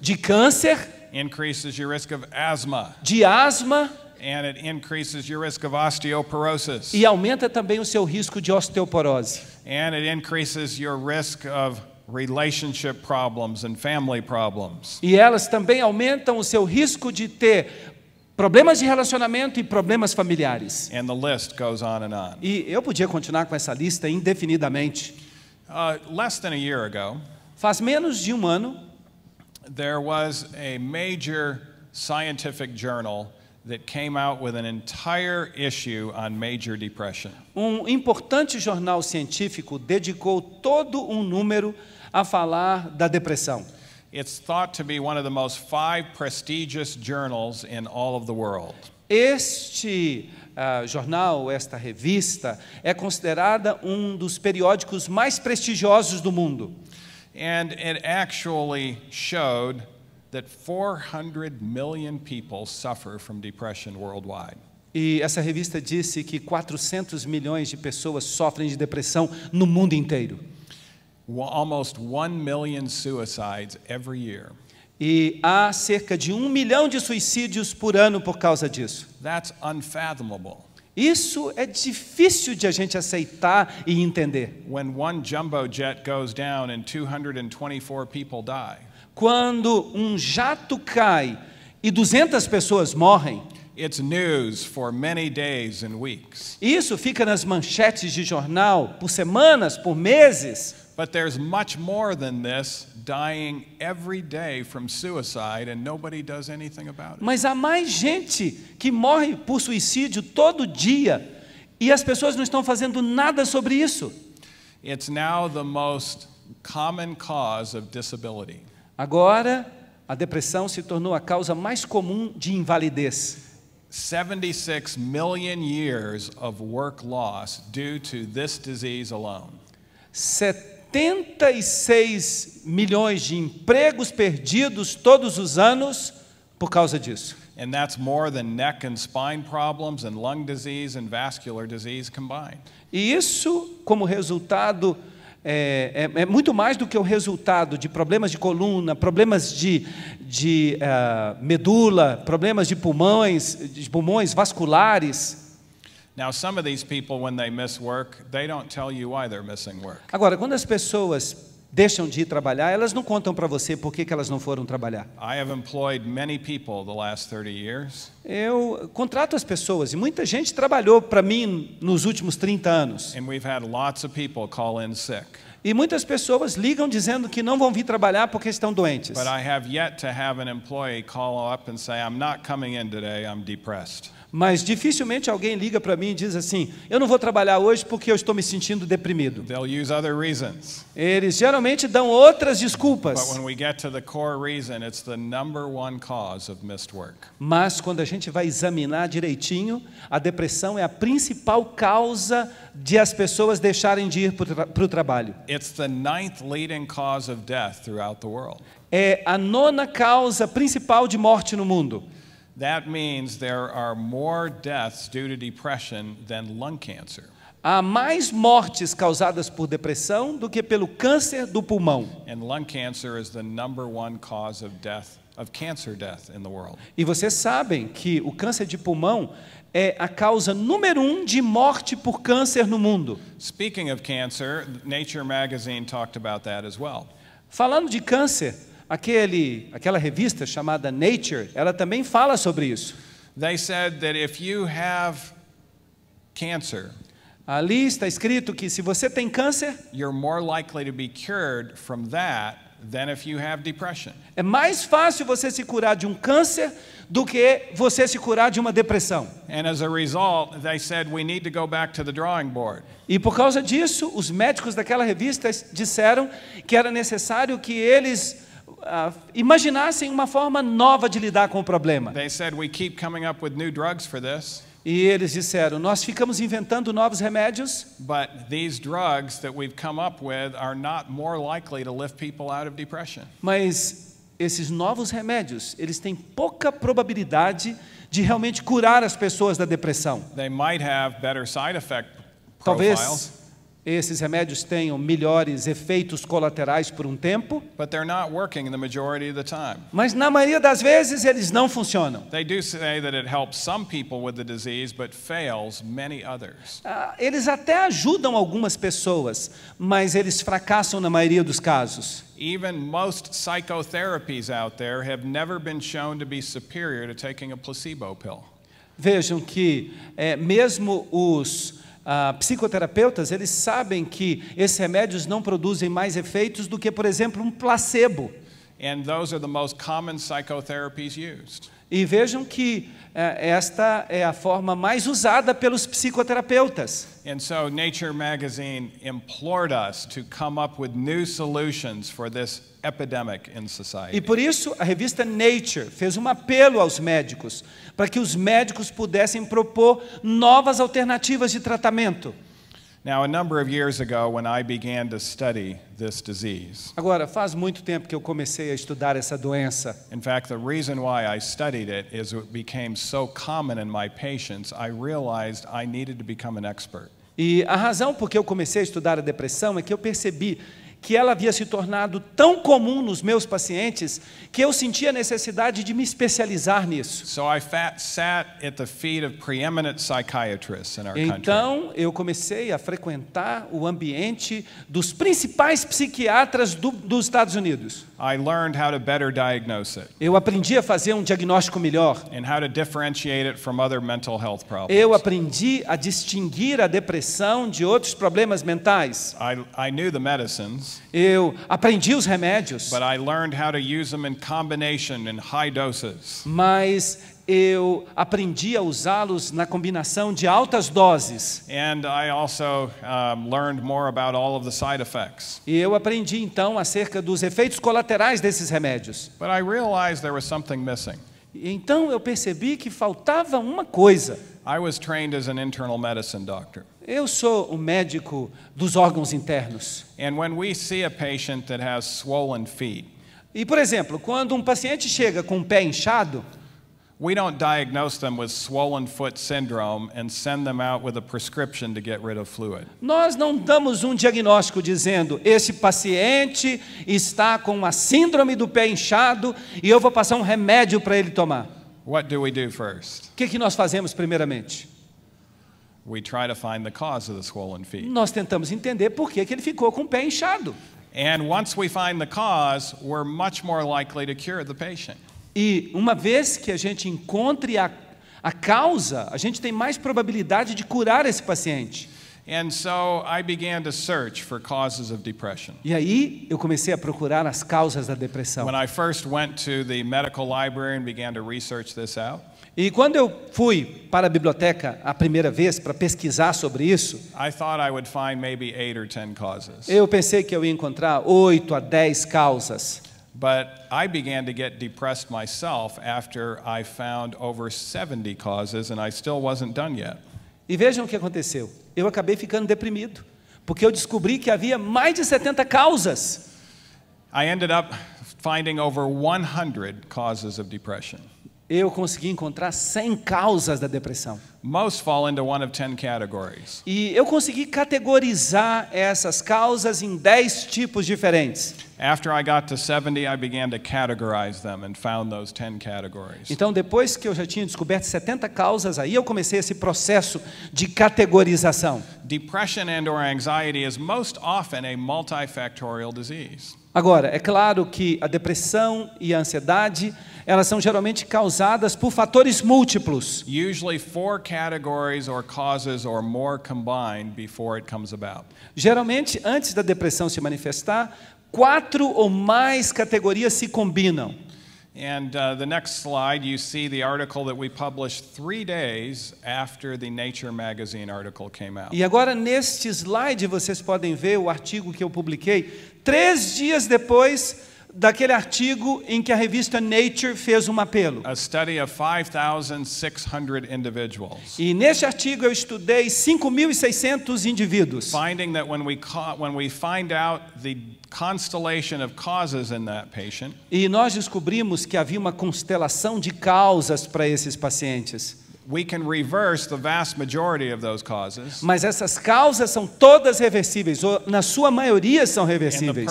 de câncer, increases your risk of asthma. De asma. And it increases your risk of osteoporosis. E aumenta também o seu risco de osteoporose. And it increases your risk of relationship problems and family problems. E elas também aumentam o seu risco de ter problemas de relacionamento e problemas familiares. And the list goes on and on. E eu podia continuar com essa lista indefinidamente. Uh, less than a year ago, Faz menos de um ano, there was a major scientific journal that came out with an entire issue on major depression. Um importante jornal científico dedicou todo um número a falar da depressão. It's thought to be one of the most five prestigious journals in all of the world. Este uh, jornal, esta revista, é considerada um dos periódicos mais prestigiosos do mundo. And it actually showed that 400 million people suffer from depression worldwide. E essa revista disse que 400 milhões de pessoas sofrem de depressão no mundo inteiro. almost 1 million suicides every year. E há cerca de um milhão de suicídios por ano por causa disso. That's unfathomable. Isso é difícil de a gente aceitar e entender. When one jumbo jet goes down and 224 people die. Quando um jato cai e 200 pessoas morrem. It's news for many days and weeks. Isso fica nas manchetes de jornal por semanas, por meses. But there's much more than this, dying every day from suicide and nobody does anything about it. Mas há mais gente que morre por suicídio todo dia e as pessoas não estão fazendo nada sobre isso. It's now the most common cause of disability. Agora, a depressão se tornou a causa mais comum de invalidez. 76 million years of work loss due to this disease alone. Set 76 milhões de empregos perdidos todos os anos por causa disso. And that's more than neck and spine problems and lung disease and vascular disease combined. E isso como resultado é, é, é, muito mais do que o resultado de problemas de coluna, problemas de, de uh, medula, problemas de pulmões, de pulmões vasculares. Agora, quando as pessoas deixam de ir trabalhar, elas não contam para você por que, elas não foram trabalhar. Eu contrato as pessoas e muita gente trabalhou para mim nos últimos 30 anos. E muitas pessoas ligam dizendo que não vão vir trabalhar porque estão doentes. Mas I have yet to um empregado employee call up and say I'm not coming in estou I'm mas dificilmente alguém liga para mim e diz assim: eu não vou trabalhar hoje porque eu estou me sentindo deprimido. Eles geralmente dão outras desculpas. mas quando a gente vai examinar direitinho, a depressão é a principal causa de as pessoas deixarem de ir para o trabalho. É a nona causa principal de morte no mundo. That means there are more deaths due to depression than lung cancer. Há mais mortes causadas por depressão do que pelo câncer do pulmão. And lung cancer is the number one cause of death of cancer death in the world. E vocês sabem que o câncer de pulmão é a causa número um de morte por câncer no mundo. Speaking of cancer, Nature magazine talked about that as well. Falando de câncer, Aquele, aquela revista chamada Nature, ela também fala sobre isso. They said that if you have cancer, ali está escrito que se você tem câncer, you're more likely to be cured from that than if you have depression. É mais fácil você se curar de um câncer do que você se curar de uma depressão. Result, said, e por causa disso, os médicos daquela revista disseram que era necessário que eles Uh, imaginassem uma forma nova de lidar com o problema. E eles disseram, nós ficamos inventando novos remédios. Mas esses novos remédios, eles têm pouca probabilidade de realmente curar as pessoas da depressão. Talvez esses remédios tenham melhores efeitos colaterais por um tempo. Mas na maioria das vezes eles não funcionam. Ah, eles até ajudam algumas pessoas, mas eles fracassam na maioria dos casos. Even most psychotherapies out there have never been shown to be superior to taking a placebo pill. Vejam que é, mesmo os ah, psicoterapeutas, eles sabem que esses remédios não produzem mais efeitos do que, por exemplo, um placebo. And those are the most common psychotherapies used. E vejam que é, esta é a forma mais usada pelos psicoterapeutas. And so Nature magazine implored us to come up with new solutions for this epidemic in society. E por isso a revista Nature fez um apelo aos médicos para que os médicos pudessem propor novas alternativas de tratamento. Now, a number of years ago, when I began to study this disease, Agora, faz muito tempo que eu comecei a estudar essa doença. in fact, the reason why I studied it is it became so common in my patients, I realized I needed to become an expert. E a razão por que eu comecei a estudar a depressão é que eu percebi que ela havia se tornado tão comum nos meus pacientes que eu sentia a necessidade de me especializar nisso. Então, eu comecei a frequentar o ambiente dos principais psiquiatras do, dos Estados Unidos. I learned how to better diagnose it. Eu aprendi a fazer um diagnóstico melhor. And how to differentiate it from other mental health problems. Eu aprendi a distinguir a depressão de outros problemas mentais. I, I knew the medicines. Eu aprendi os remédios. But I learned how to use them in combination in high doses. Mas eu aprendi a usá-los na combinação de altas doses. Also, um, e eu aprendi então acerca dos efeitos colaterais desses remédios. E, então eu percebi que faltava uma coisa. Eu sou o médico dos órgãos internos. And when we see a patient that has swollen feet, e por exemplo, quando um paciente chega com o pé inchado, We don't diagnose them with swollen foot syndrome and send them out with a prescription to get rid of fluid. Nós não damos um diagnóstico dizendo esse paciente está com uma síndrome do pé inchado e eu vou passar um remédio para ele tomar. What do we do first? O que, que nós fazemos primeiramente? We try to find the cause of the swollen feet. Nós tentamos entender por que, que ele ficou com o pé inchado. And once we find the cause, we're much more likely to cure the patient. E uma vez que a gente encontre a, a causa, a gente tem mais probabilidade de curar esse paciente. So e aí eu comecei a procurar as causas da depressão. When I first went to the medical library and began to research this out. E quando eu fui para a biblioteca a primeira vez para pesquisar sobre isso, I I eu pensei que eu ia encontrar oito a dez causas. But I began to get depressed myself after I found over 70 causes and I still wasn't done yet. E vejam o que aconteceu. Eu acabei ficando deprimido, porque eu descobri que havia mais de 70 causas. I ended up finding over 100 causes of depression eu consegui encontrar 100 causas da depressão. Most fall into one of 10 categories. E eu consegui categorizar essas causas em 10 tipos diferentes. After I got to 70, I began to categorize them and found those 10 categories. Então depois que eu já tinha descoberto 70 causas, aí eu comecei esse processo de categorização. Depression and or anxiety is most often a multifactorial disease. Agora, é claro que a depressão e a ansiedade, elas são geralmente causadas por fatores múltiplos. Usually four categories or causes or more combined before it comes about. Geralmente antes da depressão se manifestar, quatro ou mais categorias se combinam. And uh, the next slide, you see the article that we published three days after the Nature magazine article came out. E agora neste slide vocês podem ver o artigo que eu publiquei três dias depois daquele artigo em que a revista Nature fez um apelo. A study of individuals. E nesse artigo eu estudei 5.600 indivíduos. Finding that when we when we find out the constellation of causes in that patient. E nós descobrimos que havia uma constelação de causas para esses pacientes. Mas essas causas são todas reversíveis, ou na sua maioria são reversíveis.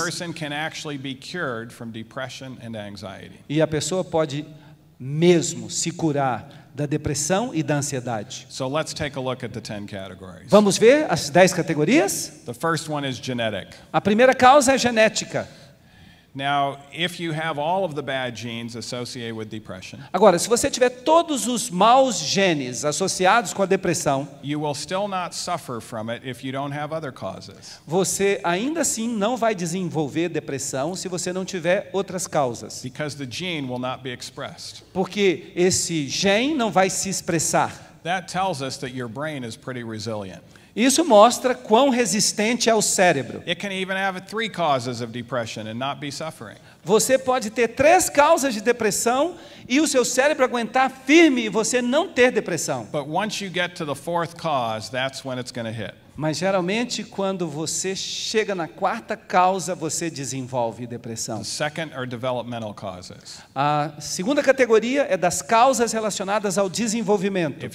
E a pessoa pode mesmo se curar da depressão e da ansiedade. Vamos ver as dez categorias? A primeira causa é genética. Now, if you have all of the bad genes associated with depression, Agora, se você tiver todos os maus genes associados com a depressão, you will still not suffer from it if you don't have other causes. você ainda assim não vai desenvolver depressão se você não tiver outras causas. Because the gene will not be expressed. Porque esse gene não vai se expressar. That tells us that your brain is pretty resilient. Isso mostra quão resistente é o cérebro. It can even have three causes of depression and not be suffering. Você pode ter três causas de depressão e o seu cérebro aguentar firme e você não ter depressão. Cause, Mas geralmente quando você chega na quarta causa, você desenvolve depressão. A segunda categoria é das causas relacionadas ao desenvolvimento.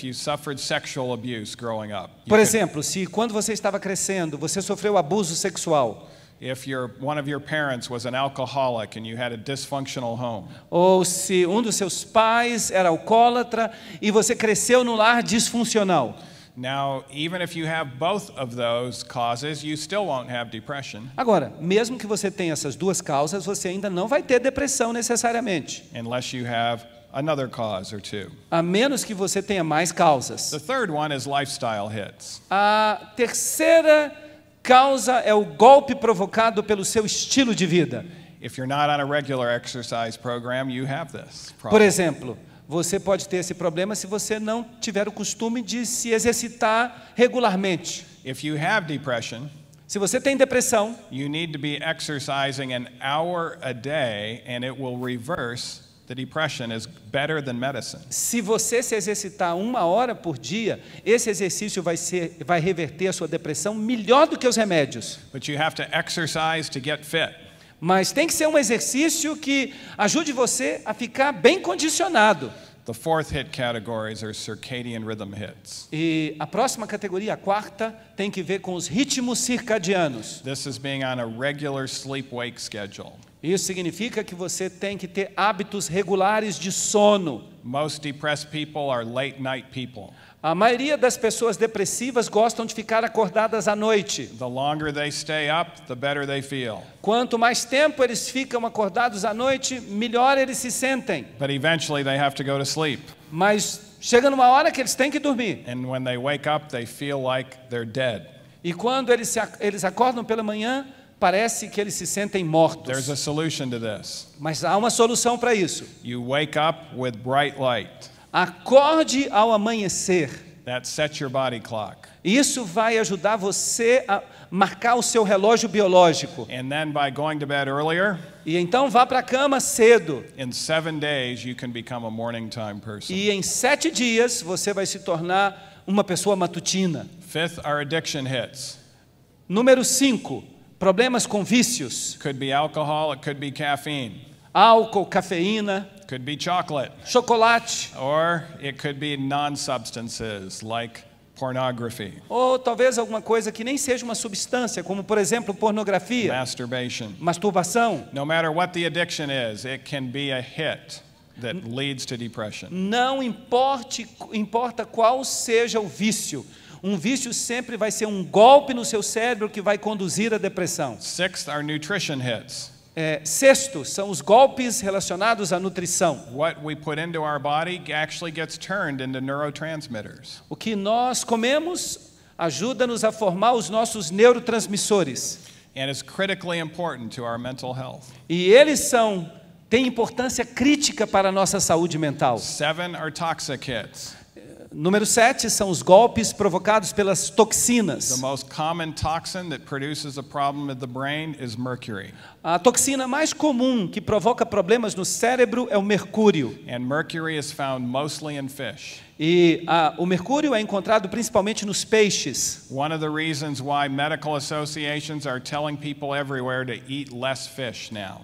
Por exemplo, se quando você estava crescendo, você sofreu abuso sexual. If your, one of your parents was an alcoholic and you had a dysfunctional home. Ou se um dos seus pais era alcoólatra e você cresceu num lar disfuncional. Now, even if you have both of those causes, you still won't have depression. Agora, mesmo que você tenha essas duas causas, você ainda não vai ter depressão necessariamente. Unless you have another cause or two. A menos que você tenha mais causas. The third one is lifestyle hits. A terceira Causa é o golpe provocado pelo seu estilo de vida. Program, Por exemplo, você pode ter esse problema se você não tiver o costume de se exercitar regularmente. se você tem depressão, you need to be exercising an hour a day and it will reverse se você se exercitar uma hora por dia, esse exercício vai, ser, vai reverter a sua depressão melhor do que os remédios. But you have to exercise to get fit. Mas tem que ser um exercício que ajude você a ficar bem condicionado. The fourth hit categories are circadian rhythm hits. E a próxima categoria, a quarta, tem que ver com os ritmos circadianos. This is being on a regular sleep-wake schedule. Isso significa que você tem que ter hábitos regulares de sono. Most depressed people are late night people. A maioria das pessoas depressivas gostam de ficar acordadas à noite. The longer they stay up, the better they feel. Quanto mais tempo eles ficam acordados à noite, melhor eles se sentem. But eventually they have to go to sleep. Mas chega numa hora que eles têm que dormir. And when they wake up, they feel like they're dead. E quando eles, eles acordam pela manhã, parece que eles se sentem mortos. a solution to this. Mas há uma solução para isso. You wake up with bright light. Acorde ao amanhecer. That sets your body clock. Isso vai ajudar você a marcar o seu relógio biológico. And then by going to bed earlier, e então vá para a cama cedo. In seven days you can become a morning time person. E em sete dias você vai se tornar uma pessoa matutina. Fifth, our addiction hits. Número 5 problemas com vícios. Could be alcohol, it could be caffeine. Álcool, cafeína. Could be chocolate. Chocolate. Or it could be non-substances like pornography. Ou talvez alguma coisa que nem seja uma substância, como por exemplo pornografia. Masturbation. Masturbação. No matter what the addiction is, it can be a hit. That leads to depression. Não importe, importa qual seja o vício, um vício sempre vai ser um golpe no seu cérebro que vai conduzir à depressão. Sixth are nutrition hits. É, sexto são os golpes relacionados à nutrição. O que nós comemos ajuda-nos a formar os nossos neurotransmissores. E eles são têm importância crítica para a nossa saúde mental. Seven are toxic hits. Número 7 são os golpes provocados pelas toxinas. A toxina mais comum que provoca problemas no cérebro é o mercúrio. E o mercúrio é encontrado principalmente nos peixes.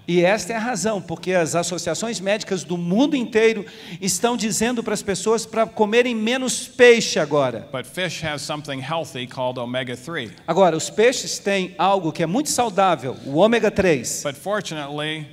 E esta é a razão porque as associações médicas do mundo inteiro estão dizendo para as pessoas para comerem menos peixe agora. Agora, os peixes têm algo que é muito saudável, o ômega 3. 3. But fortunately,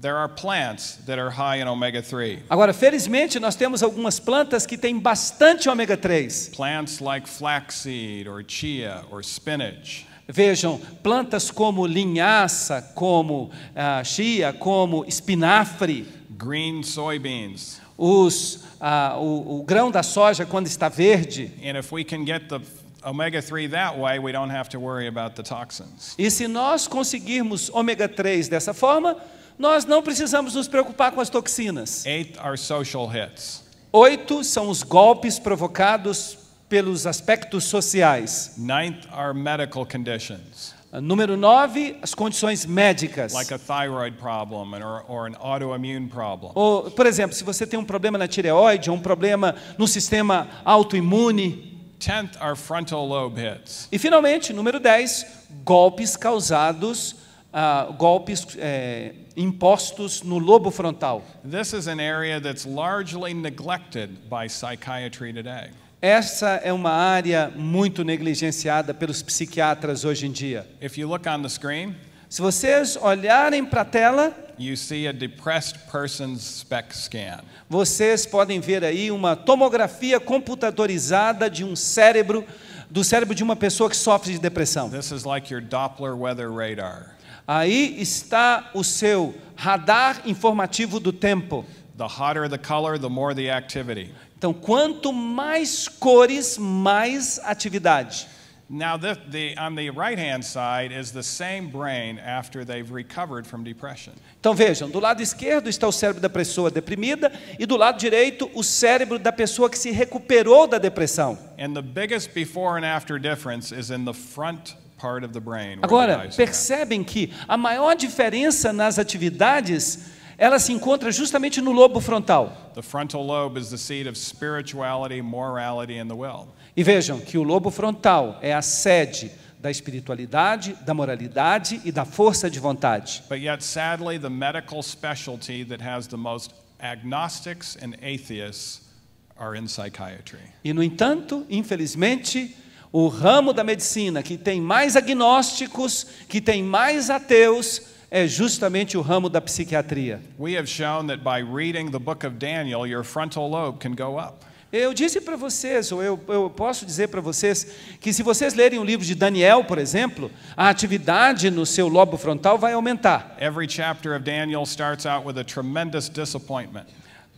there are plants that are high in omega 3. Agora, felizmente, nós temos algumas plantas que têm bastante ômega 3. Plants like flaxseed or chia or spinach. Vejam, plantas como linhaça, como uh, chia, como espinafre. Green soybeans. Os, uh, o, o grão da soja quando está verde. And if we can get the omega 3 that way, we don't have to worry about the toxins. E se nós conseguirmos ômega 3 dessa forma, nós não precisamos nos preocupar com as toxinas. Eight are social hits. Oito são os golpes provocados pelos aspectos sociais. Ninth are medical conditions. Ah, número 9, as condições médicas. Like a thyroid problem or, or an autoimmune problem. Ou, por exemplo, se você tem um problema na tireoide, ou um problema no sistema autoimune. Tenth, our frontal lobe hits. E finalmente, número 10, golpes causados, uh, golpes eh, impostos no lobo frontal. This is an area that's largely neglected by psychiatry today. Essa é uma área muito negligenciada pelos psiquiatras hoje em dia. If you look on the screen, se vocês olharem para a tela, you see a depressed person's spec scan. Vocês podem ver aí uma tomografia computadorizada de um cérebro do cérebro de uma pessoa que sofre de depressão. This is like your Doppler weather radar. Aí está o seu radar informativo do tempo. The hotter the color, the more the activity. Então, quanto mais cores, mais atividade. Now, the, the, on the right-hand side is the same brain after they've recovered from depression. Então vejam, do lado esquerdo está o cérebro da pessoa deprimida e do lado direito o cérebro da pessoa que se recuperou da depressão. And the biggest before and after difference is in the front Agora, percebem que a maior diferença nas atividades ela se encontra justamente no lobo frontal. The frontal lobe is the seat of spirituality, morality and the will. E vejam que o lobo frontal é a sede da espiritualidade, da moralidade e da força de vontade. But yet sadly the medical specialty that has the most agnostics and atheists are in psychiatry. E no entanto, infelizmente, o ramo da medicina que tem mais agnósticos, que tem mais ateus, é justamente o ramo da psiquiatria. We have shown that by reading the book of Daniel, your frontal lobe can go up. Eu disse para vocês, ou eu, eu posso dizer para vocês, que se vocês lerem o livro de Daniel, por exemplo, a atividade no seu lobo frontal vai aumentar. Every chapter of Daniel starts out with a tremendous disappointment.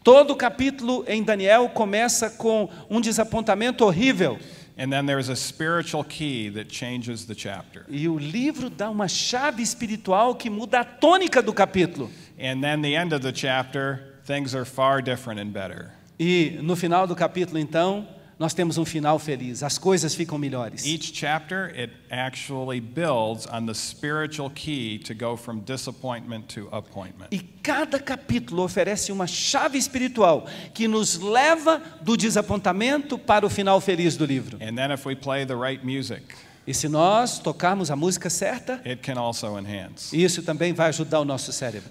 Todo capítulo em Daniel começa com um desapontamento horrível. And then a spiritual key that changes the chapter. E o livro dá uma chave espiritual que muda a tônica do capítulo. And then the end of the chapter, things are far different and better. E no final do capítulo, então, nós temos um final feliz. As coisas ficam melhores. Each chapter it actually builds on the spiritual key to go from disappointment to appointment. E cada capítulo oferece uma chave espiritual que nos leva do desapontamento para o final feliz do livro. And then if we play the right music. E se nós tocarmos a música certa, it can also enhance. Isso também vai ajudar o nosso cérebro.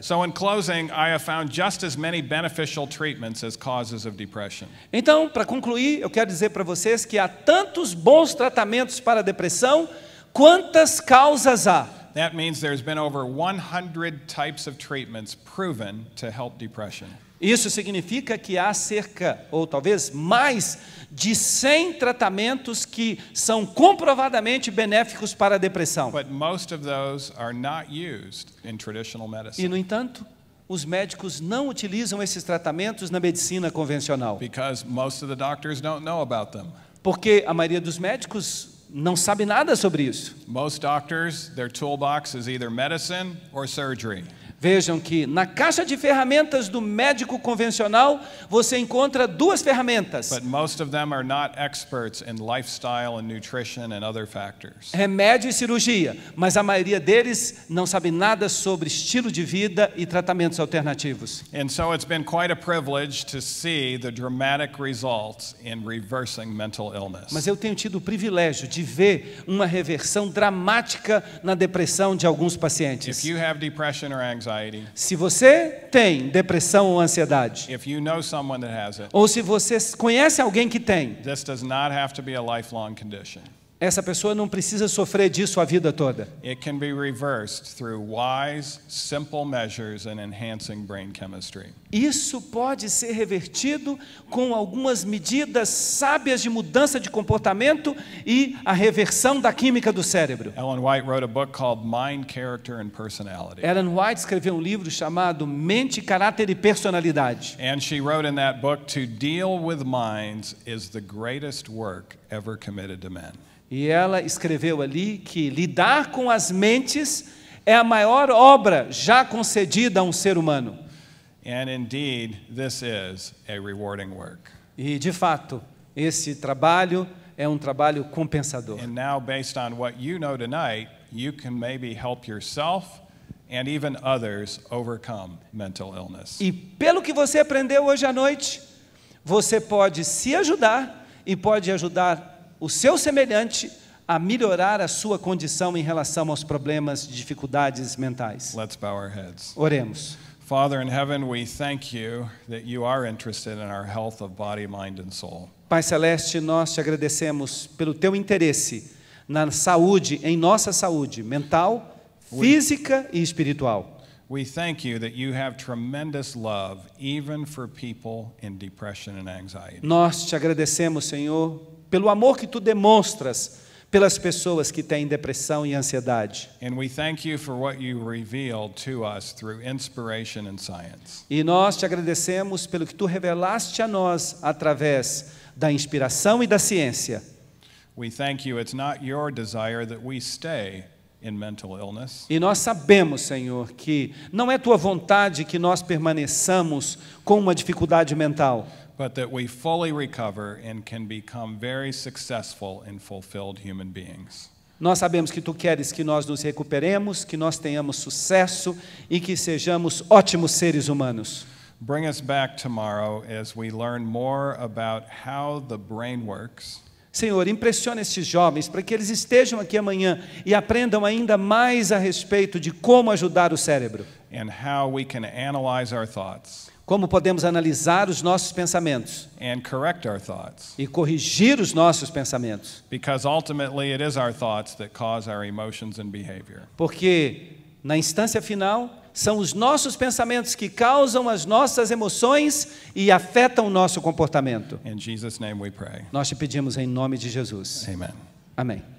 Então, para concluir, eu quero dizer para vocês que há tantos bons tratamentos para a depressão quantas causas há. That means there's been over 100 types of treatments proven to help depression. Isso significa que há cerca, ou talvez mais, de 100 tratamentos que são comprovadamente benéficos para a depressão. E, no entanto, os médicos não utilizam esses tratamentos na medicina convencional. Porque a maioria dos médicos não sabe nada sobre isso. Most doctors, their toolbox is either medicine or surgery. Vejam que na caixa de ferramentas do médico convencional você encontra duas ferramentas. Remédio e cirurgia, mas a maioria deles não sabe nada sobre estilo de vida e tratamentos alternativos. Mas eu tenho tido o privilégio de ver uma reversão dramática na depressão de alguns pacientes. If you have depression or anxiety, se você tem depressão ou ansiedade, you know it, ou se você conhece alguém que tem, essa pessoa não precisa sofrer disso a vida toda. Wise, Isso pode ser revertido com algumas medidas sábias de mudança de comportamento e a reversão da química do cérebro. Ellen White wrote a book called Mind, Character and Personality. Ellen White escreveu um livro chamado Mente, Caráter e Personalidade. And she wrote in that book to deal with minds is the greatest work ever committed to men. E ela escreveu ali que lidar com as mentes é a maior obra já concedida a um ser humano. And indeed, this is a rewarding work. E de fato, esse trabalho é um trabalho compensador. And now based on what you know tonight, you can maybe help yourself and even others overcome mental illness. E pelo que você aprendeu hoje à noite, você pode se ajudar e pode ajudar o seu semelhante a melhorar a sua condição em relação aos problemas e dificuldades mentais. Let's bow our heads. Oremos. Father in heaven, we thank you that you are interested in our health of body, mind and soul. Pai celeste, nós te agradecemos pelo teu interesse na saúde, em nossa saúde mental, física e espiritual. We thank you that you have tremendous love even for people in depression and anxiety. Nós te agradecemos, Senhor, pelo amor que tu demonstras pelas pessoas que têm depressão e ansiedade. E nós te agradecemos pelo que tu revelaste a nós através da inspiração e da ciência. E nós sabemos, Senhor, que não é tua vontade que nós permaneçamos com uma dificuldade mental but that we fully recover and can become very successful and fulfilled human beings. Nós sabemos que tu queres que nós nos recuperemos, que nós tenhamos sucesso e que sejamos ótimos seres humanos. Bring us back tomorrow as we learn more about how the brain works. Senhor, impressione estes jovens para que eles estejam aqui amanhã e aprendam ainda mais a respeito de como ajudar o cérebro. And how we can analyze our thoughts como podemos analisar os nossos pensamentos? E corrigir os nossos pensamentos. Porque na instância final são os nossos pensamentos que causam as nossas emoções e afetam o nosso comportamento. Nós te pedimos em nome de Jesus. Amen. Amém.